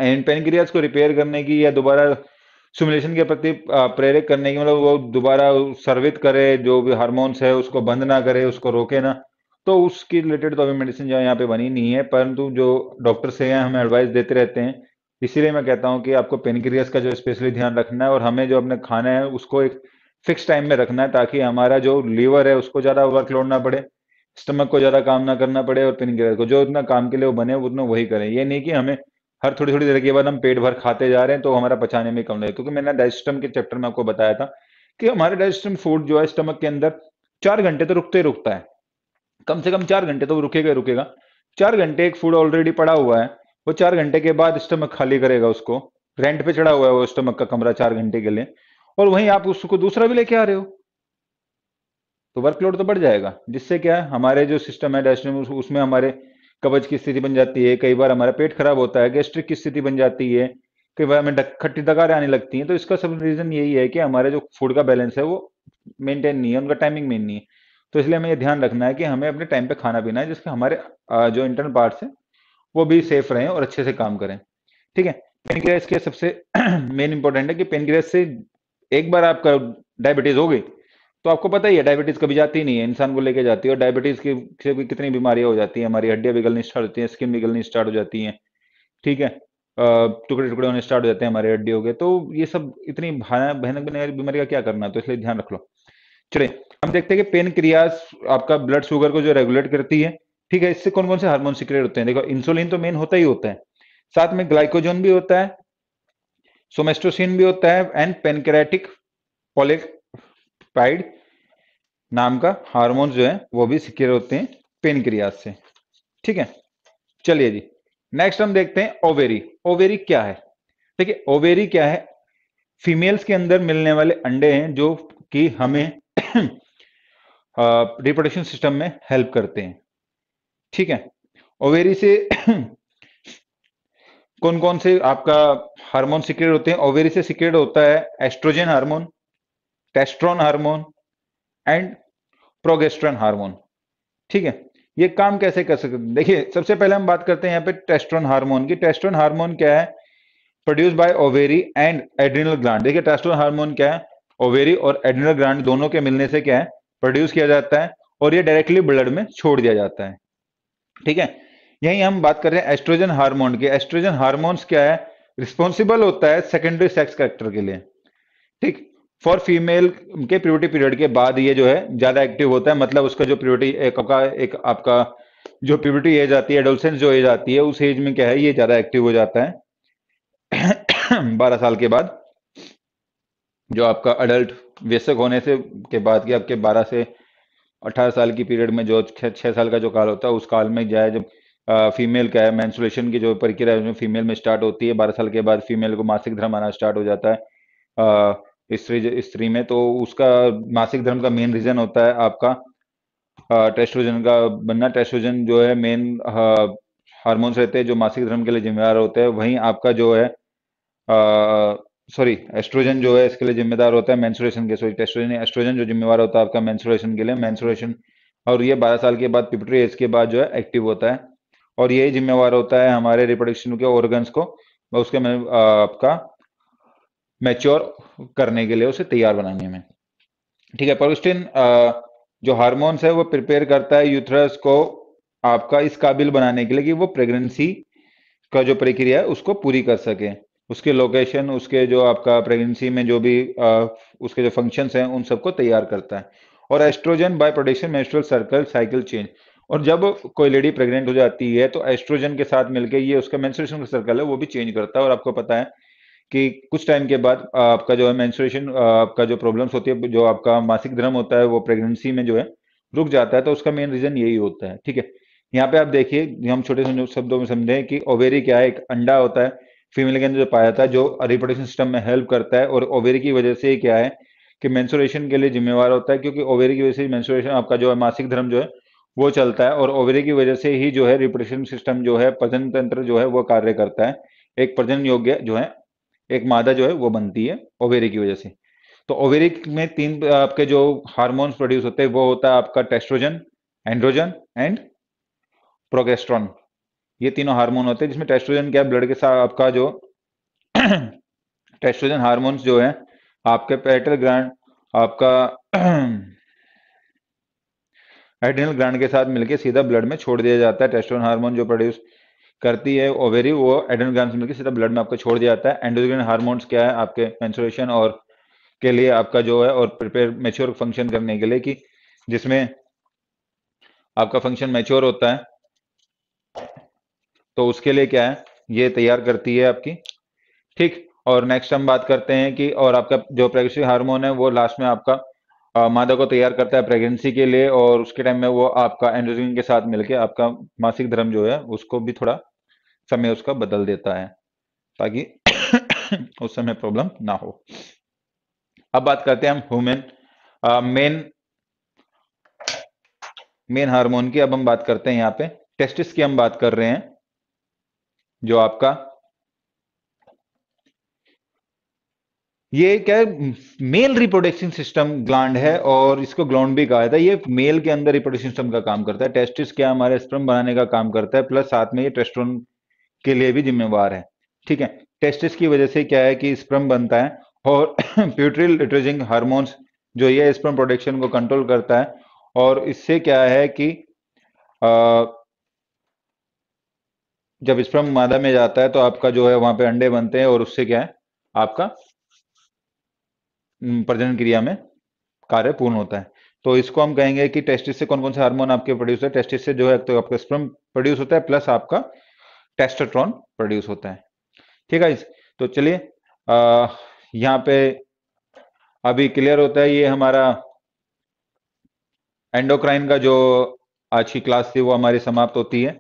एंड पेनक्रियाज को रिपेयर करने की या दोबारा सिमुलेशन के प्रति प्रेरित करने की मतलब वो दोबारा सर्वित करे जो भी हार्मोन्स है उसको बंद ना करे उसको रोके ना तो उसकी रिलेटेड तो अभी मेडिसिन जो यहाँ पे बनी नहीं है परंतु जो डॉक्टर से हैं हमें एडवाइस देते रहते हैं इसीलिए मैं कहता हूँ कि आपको पेनक्रियाज का जो स्पेशली ध्यान रखना है और हमें जो अपने खाना है उसको एक फिक्स टाइम में रखना है ताकि हमारा जो लीवर है उसको ज़्यादा वर्कलोड ना पड़े स्टमक को ज़्यादा काम ना करना पड़े और पेनक्रियाज को जो उतना काम के लिए वो बने उतना वही करें ये नहीं कि हमें हर थोड़ी थोड़ी देर के बाद हम पेट भर खाते जा रहे हैं तो हमारा पचाने में कम लगेगा क्योंकि मैंने डाइजेस्टम के चैप्टर में आपको बताया था कि हमारे डाइजेस्टम फूड जो है स्टमक के अंदर चार घंटे तो रुकते ही रुकता है कम से कम चार घंटे तो वो रुकेगा रुकेगा चार घंटे एक फूड ऑलरेडी पड़ा हुआ है वो चार घंटे के बाद स्टमक खाली करेगा उसको रेंट पे चढ़ा हुआ है वो स्टमक का कमरा चार घंटे के लिए और वहीं आप उसको दूसरा भी लेके आ रहे हो तो वर्कलोड तो बढ़ जाएगा जिससे क्या है हमारे जो सिस्टम है डाइजेस्टम उसमें हमारे कब्ज की स्थिति बन जाती है कई बार हमारा पेट खराब होता है गैस्ट्रिक की स्थिति बन जाती है कई बार हमें खट्टी दकारें आने लगती हैं तो इसका सब रीजन यही है कि हमारे जो फूड का बैलेंस है वो मेंटेन नहीं है उनका टाइमिंग मेन नहीं है तो इसलिए हमें यह ध्यान रखना है कि हमें अपने टाइम पे खाना पीना है जिसके हमारे जो इंटरनल पार्ट्स हैं वो भी सेफ रहें और अच्छे से काम करें ठीक है पेनक्रियास के सबसे मेन इंपॉर्टेंट है कि पेनक्रियास से एक बार आपका डायबिटीज हो गई तो आपको पता ही है डायबिटीज कभी जाती नहीं है इंसान को लेके जाती है और डायबिटीज की से भी कितनी बीमारियां हो जाती है हमारी हड्डियां बिगलनी स्टार्ट होती है स्किन बिगलनी स्टार्ट हो जाती है ठीक है टुकड़े टुकड़े होने स्टार्ट हो जाते हैं हमारे हड्डी हो गए तो ये सब इतनी भयानक बीमारी का क्या करना है तो इसलिए ध्यान रख लो चले हम देखते हैं कि पेन क्रियाज आपका ब्लड शुगर को जो रेगुलेट करती है ठीक है इससे कौन कौन से हार्मोन सिक्रेट होते हैं देखो इंसुलिन तो मेन होता ही होता है साथ में ग्लाइकोजोन भी होता है सोमेस्टोसिन भी होता है एंड पेनक्रेटिक पॉलिपाइड नाम का हार्मोन जो है वो भी सिक्योर होते हैं पेनक्रियाज से ठीक है चलिए जी नेक्स्ट हम देखते हैं ओवेरी ओवेरी क्या है देखिए ओवेरी क्या है फीमेल्स के अंदर मिलने वाले अंडे हैं जो कि हमें रिप्रोडक्शन सिस्टम में हेल्प करते हैं ठीक है ओवेरी से कौन कौन से आपका हार्मोन सिक्रेट होते हैं ओवेरी से सिक्रेट होता है estrogen hormone testosterone hormone and progesterone hormone ठीक है ये काम कैसे कर सकते हैं देखिए सबसे पहले हम बात करते हैं यहाँ पे टेस्ट्रोन हार्मोन की टेस्ट्रोन हार्मोन क्या है produce by ovary and adrenal gland देखिए टेस्ट्रोन हार्मोन क्या है ओवेरी और एड्रिनल ग्लैंड दोनों के मिलने से क्या है प्रोड्यूस किया जाता है और ये डायरेक्टली ब्लड में छोड़ दिया जाता है ठीक है यही हम बात कर रहे हैं एस्ट्रोजन हार्मोन की एस्ट्रोजन हार्मोन क्या है रिस्पॉन्सिबल होता है सेकेंडरी सेक्स करेक्टर के लिए ठीक फॉर फीमेल के प्योरिटी पीरियड के बाद ये जो है ज़्यादा एक्टिव होता है मतलब उसका जो प्योरिटी आपका एक आपका जो प्योरिटी एज आती है एडोलसेंस जो एज आती है उस एज में क्या है ये ज़्यादा एक्टिव हो जाता है बारह साल के बाद जो आपका अडल्ट व्यसक होने से के बाद के आपके बारह से अठारह साल की पीरियड में जो छह साल का जो काल होता है उस काल में जो है जब फीमेल का है मैंसुलेशन की जो प्रक्रिया है फीमेल में स्टार्ट होती है बारह साल के बाद फीमेल को मासिक धर्म आना स्टार्ट हो जाता है स्त्री स्त्री में तो उसका मासिक धर्म का मेन रीजन होता है आपका टेस्ट्रोजन का बनना टेस्ट्रोजन जो है मेन हार्मोन्स रहते हैं जो मासिक धर्म के लिए जिम्मेदार होते हैं वहीं आपका जो है सॉरी एस्ट्रोजन जो है इसके लिए जिम्मेदार होता है मैंसुरेशन के सॉरी टेस्ट्रोजन एस्ट्रोजन जो जिम्मेवार होता है आपका मैंसुरेशन के लिए मैंसुरेशन और ये बारह साल के बाद पिपटरी एज के बाद जो है एक्टिव होता है और यही जिम्मेवार होता है हमारे रिप्रोडक्शन के ऑर्गन्स को उसके में आपका मैच्योर करने के लिए उसे तैयार बनाने में ठीक है प्रोस्टिन जो हार्मोन्स है वो प्रिपेयर करता है यूथरस को आपका इस काबिल बनाने के लिए कि वो प्रेगनेंसी का जो प्रक्रिया है उसको पूरी कर सके उसके लोकेशन उसके जो आपका प्रेगनेंसी में जो भी आ, उसके जो फंक्शंस हैं उन सबको तैयार करता है और estrogen by production menstrual circle cycle change और जब कोई लेडी प्रेग्नेंट हो जाती है तो एस्ट्रोजन के साथ मिलके ये उसका मेंस्ट्रुएशन का सर्कल है वो भी चेंज करता है और आपको पता है कि कुछ टाइम के बाद आपका जो है मैंसुरेशन आपका जो प्रॉब्लम्स होती है जो आपका मासिक धर्म होता है वो प्रेगनेंसी में जो है रुक जाता है तो उसका मेन रीजन यही होता है ठीक है यहाँ पे आप देखिए हम छोटे शब्दों में समझें कि ओवेरी क्या है एक अंडा होता है फीमेल के अंदर जो पाया जाता है जो रिप्रोडक्शन सिस्टम में हेल्प करता है और ओवेरी की वजह से क्या है कि मैंसुरेशन के लिए जिम्मेवार होता है क्योंकि ओवेरी की वजह से मैंसुरेशन आपका जो है मासिक धर्म जो है वो चलता है और ओवेरी की वजह से ही जो है रिप्रोडक्शन सिस्टम जो है प्रजन तंत्र जो है वो कार्य करता है एक प्रजन योग्य जो है एक मादा जो है वो बनती है ओवेरी की वजह से तो ओवेरी में तीन आपके जो हार्मोन्स प्रोड्यूस होते हैं वो होता है आपका टेस्ट्रोजन एंड्रोजन एंड प्रोगेस्ट्रॉन ये तीनों हार्मोन होते हैं जिसमें टेस्ट्रोजन क्या ब्लड के साथ आपका जो टेस्ट्रोजन हार्मोन्स जो है आपके पेटल ग्रांड आपका एडिनल ग्रांड के साथ मिलके सीधा ब्लड में छोड़ दिया जाता है टेस्ट्रोजन हार्मोन जो प्रोड्यूस करती है ओवेरी वो एडेनोग्राम से मिलकर सीधा ब्लड में आपको छोड़ दिया जाता है एंडोजन हार्मोन्स क्या है आपके मेंस्ट्रुएशन और के लिए आपका जो है और प्रिपेयर मेच्योर फंक्शन करने के लिए कि जिसमें आपका फंक्शन मेच्योर होता है तो उसके लिए क्या है ये तैयार करती है आपकी ठीक और नेक्स्ट हम बात करते हैं कि और आपका जो प्रेगनेसी हार्मोन है वो लास्ट में आपका मादा को तैयार करता है प्रेगनेंसी के लिए और उसके टाइम में वो आपका एंड्रोजन के साथ मिलके आपका मासिक धर्म जो है उसको भी थोड़ा समय उसका बदल देता है ताकि उस समय प्रॉब्लम ना हो अब बात करते हैं हम ह्यूमन मेन मेन हार्मोन की अब हम बात करते हैं यहाँ पे टेस्टिस की हम बात कर रहे हैं जो आपका ये क्या मेल रिप्रोडक्शन सिस्टम ग्लैंड है और इसको ग्लॉन्ड भी कहा जाता है ये मेल के अंदर रिप्रोडक्शन सिस्टम का काम करता है टेस्टिस क्या हमारे स्प्रम बनाने का काम करता है प्लस साथ में ये टेस्टोन के लिए भी जिम्मेवार है ठीक है टेस्टिस की वजह से क्या है कि स्प्रम बनता है और प्यूट्रिल रिट्रेजिंग हारमोन्स जो ये स्प्रम प्रोडक्शन को कंट्रोल करता है और इससे क्या है कि आ, जब स्प्रम मादा में जाता है तो आपका जो है वहां पे अंडे बनते हैं और उससे क्या है आपका हम्म, प्रजनन क्रिया में कार्य पूर्ण होता है तो इसको हम कहेंगे कि टेस्टिस से कौन कौन से हार्मोन आपके प्रोड्यूस है टेस्टिस से जो है तो आपका स्प्रम प्रोड्यूस होता है प्लस आपका टेस्टोट्रॉन प्रोड्यूस होता है ठीक है तो चलिए यहाँ पे अभी क्लियर होता है ये हमारा एंडोक्राइन का जो आज की क्लास थी वो हमारी समाप्त होती है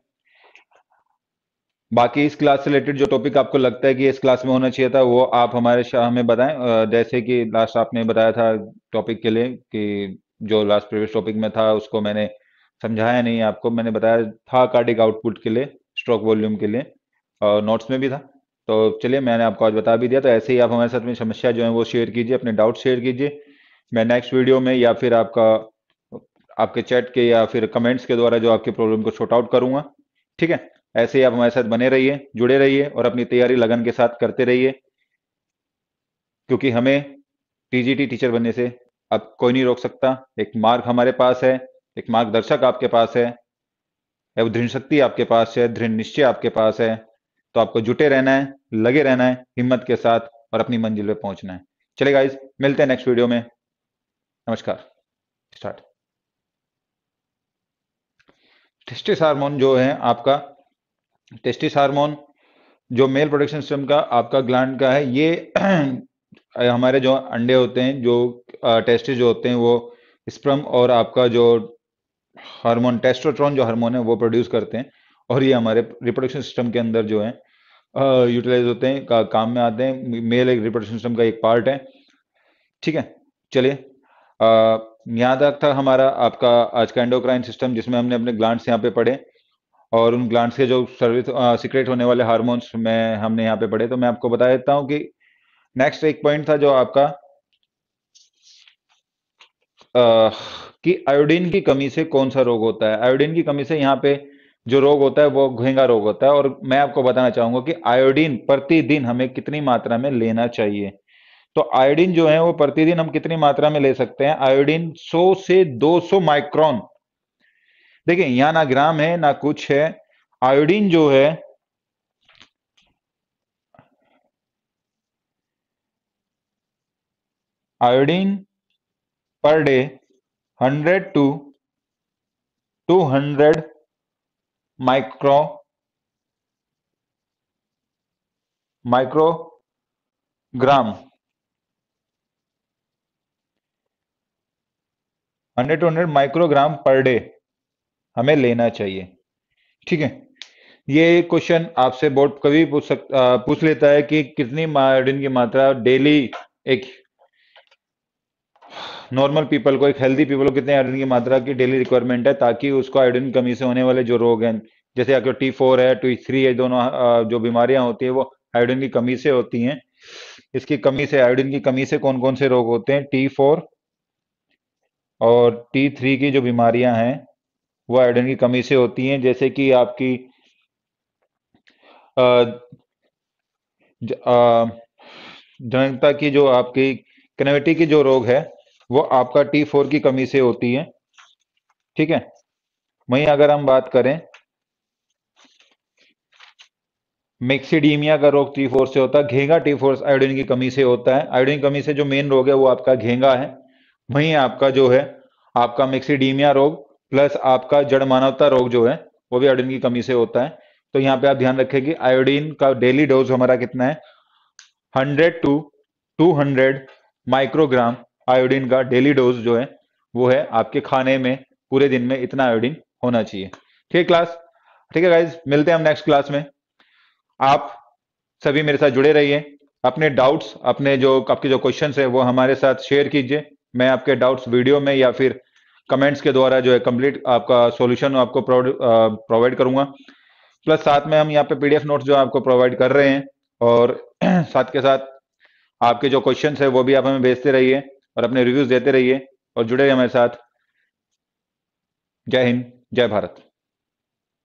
बाकी इस क्लास से रिलेटेड जो टॉपिक आपको लगता है कि इस क्लास में होना चाहिए था वो आप हमारे हमें बताएं जैसे कि लास्ट आपने बताया था टॉपिक के लिए कि जो लास्ट प्रीवियस टॉपिक में था उसको मैंने समझाया नहीं आपको मैंने बताया था कार्डिक आउटपुट के लिए स्ट्रोक वॉल्यूम के लिए और नोट्स में भी था तो चलिए मैंने आपको आज बता भी दिया तो ऐसे ही आप हमारे साथ में समस्या जो है वो शेयर कीजिए अपने डाउट शेयर कीजिए मैं नेक्स्ट वीडियो में या फिर आपका आपके चैट के या फिर कमेंट्स के द्वारा जो आपके प्रॉब्लम को शॉर्ट आउट करूंगा ठीक है ऐसे ही आप हमारे साथ बने रहिए जुड़े रहिए और अपनी तैयारी लगन के साथ करते रहिए क्योंकि हमें टीजीटी टीचर बनने से अब कोई नहीं रोक सकता एक मार्ग हमारे पास है एक मार्गदर्शक आपके पास है दृढ़ शक्ति आपके पास है दृढ़ निश्चय आपके पास है तो आपको जुटे रहना है लगे रहना है हिम्मत के साथ और अपनी मंजिल पे पहुंचना है चले गाइज मिलते हैं नेक्स्ट वीडियो में नमस्कार स्टार्ट टेस्टिस हार्मोन जो है आपका टेस्टिस हार्मोन जो मेल प्रोडक्शन सिस्टम का आपका ग्लैंड का है ये हमारे जो अंडे होते हैं जो टेस्टिस जो होते हैं वो स्प्रम और आपका जो हार्मोन टेस्टोट्रॉन जो हार्मोन है वो प्रोड्यूस करते हैं और ये हमारे रिप्रोडक्शन सिस्टम के अंदर जो है यूटिलाइज होते हैं का, काम में आते हैं मेल एक रिप्रोडक्शन सिस्टम का एक पार्ट है ठीक है चलिए यहाँ तक था हमारा आपका आज का एंडोक्राइन सिस्टम जिसमें हमने अपने ग्लांट्स यहाँ पे पढ़े और उन ग्लैंड्स के जो सर्विस सीक्रेट होने वाले हार्मोन्स में हमने यहाँ पे पढ़े तो मैं आपको बता देता हूँ कि नेक्स्ट एक पॉइंट था जो आपका आ, कि आयोडीन की कमी से कौन सा रोग होता है आयोडीन की कमी से यहाँ पे जो रोग होता है वो घेंगा रोग होता है और मैं आपको बताना चाहूंगा कि आयोडीन प्रतिदिन हमें कितनी मात्रा में लेना चाहिए तो आयोडीन जो है वो प्रतिदिन हम कितनी मात्रा में ले सकते हैं आयोडीन 100 से 200 माइक्रोन देखें यहां ना ग्राम है ना कुछ है आयोडीन जो है iodine per day 100 to 200 micro micro gram 100 to 100 microgram per day हमें लेना चाहिए ठीक है ये क्वेश्चन आपसे बोर्ड कभी पूछ सकता पूछ लेता है कि कितनी आयोडिन की मात्रा डेली एक नॉर्मल पीपल को एक हेल्दी पीपल को कितने आयोडिन की मात्रा की डेली रिक्वायरमेंट है ताकि उसको आयोडिन कमी से होने वाले जो रोग हैं जैसे आपके टी फोर है टी थ्री है दोनों जो बीमारियां होती है वो आयोडिन की कमी से होती हैं इसकी कमी से आयोडिन की कमी से कौन कौन से रोग होते हैं टी फोर और टी थ्री की जो बीमारियां हैं वो आयोडीन की कमी से होती हैं जैसे कि आपकी जनता की जो आपकी कनेविटी की जो रोग है वो आपका टी फोर की कमी से होती है ठीक है वहीं अगर हम बात करें मिक्सीडीमिया का रोग टी फोर से होता है घेंगा टी फोर आयोडीन की कमी से होता है आयोडीन कमी से जो मेन रोग है वो आपका घेंगा है वहीं आपका जो है आपका मिक्सिडीमिया रोग प्लस आपका जड़ मानवता रोग जो है वो भी आयोडीन की कमी से होता है तो यहाँ पे आप ध्यान रखें कि आयोडीन का डेली डोज हमारा कितना है hundred to two hundred microgram iodine का डेली डोज जो है वो है आपके खाने में पूरे दिन में इतना आयोडीन होना चाहिए ठीक है क्लास ठीक है गाइज मिलते हैं हम नेक्स्ट क्लास में आप सभी मेरे साथ जुड़े रहिए अपने डाउट्स अपने जो आपके जो क्वेश्चन है वो हमारे साथ शेयर कीजिए मैं आपके डाउट्स वीडियो में या फिर कमेंट्स के द्वारा जो है कंप्लीट आपका सॉल्यूशन आपको प्रोवाइड करूंगा प्लस साथ में हम यहाँ पे पीडीएफ नोट्स जो आपको प्रोवाइड कर रहे हैं और साथ के साथ आपके जो क्वेश्चन है वो भी आप हमें भेजते रहिए और अपने रिव्यूज देते रहिए और जुड़े हमारे साथ जय हिंद जय भारत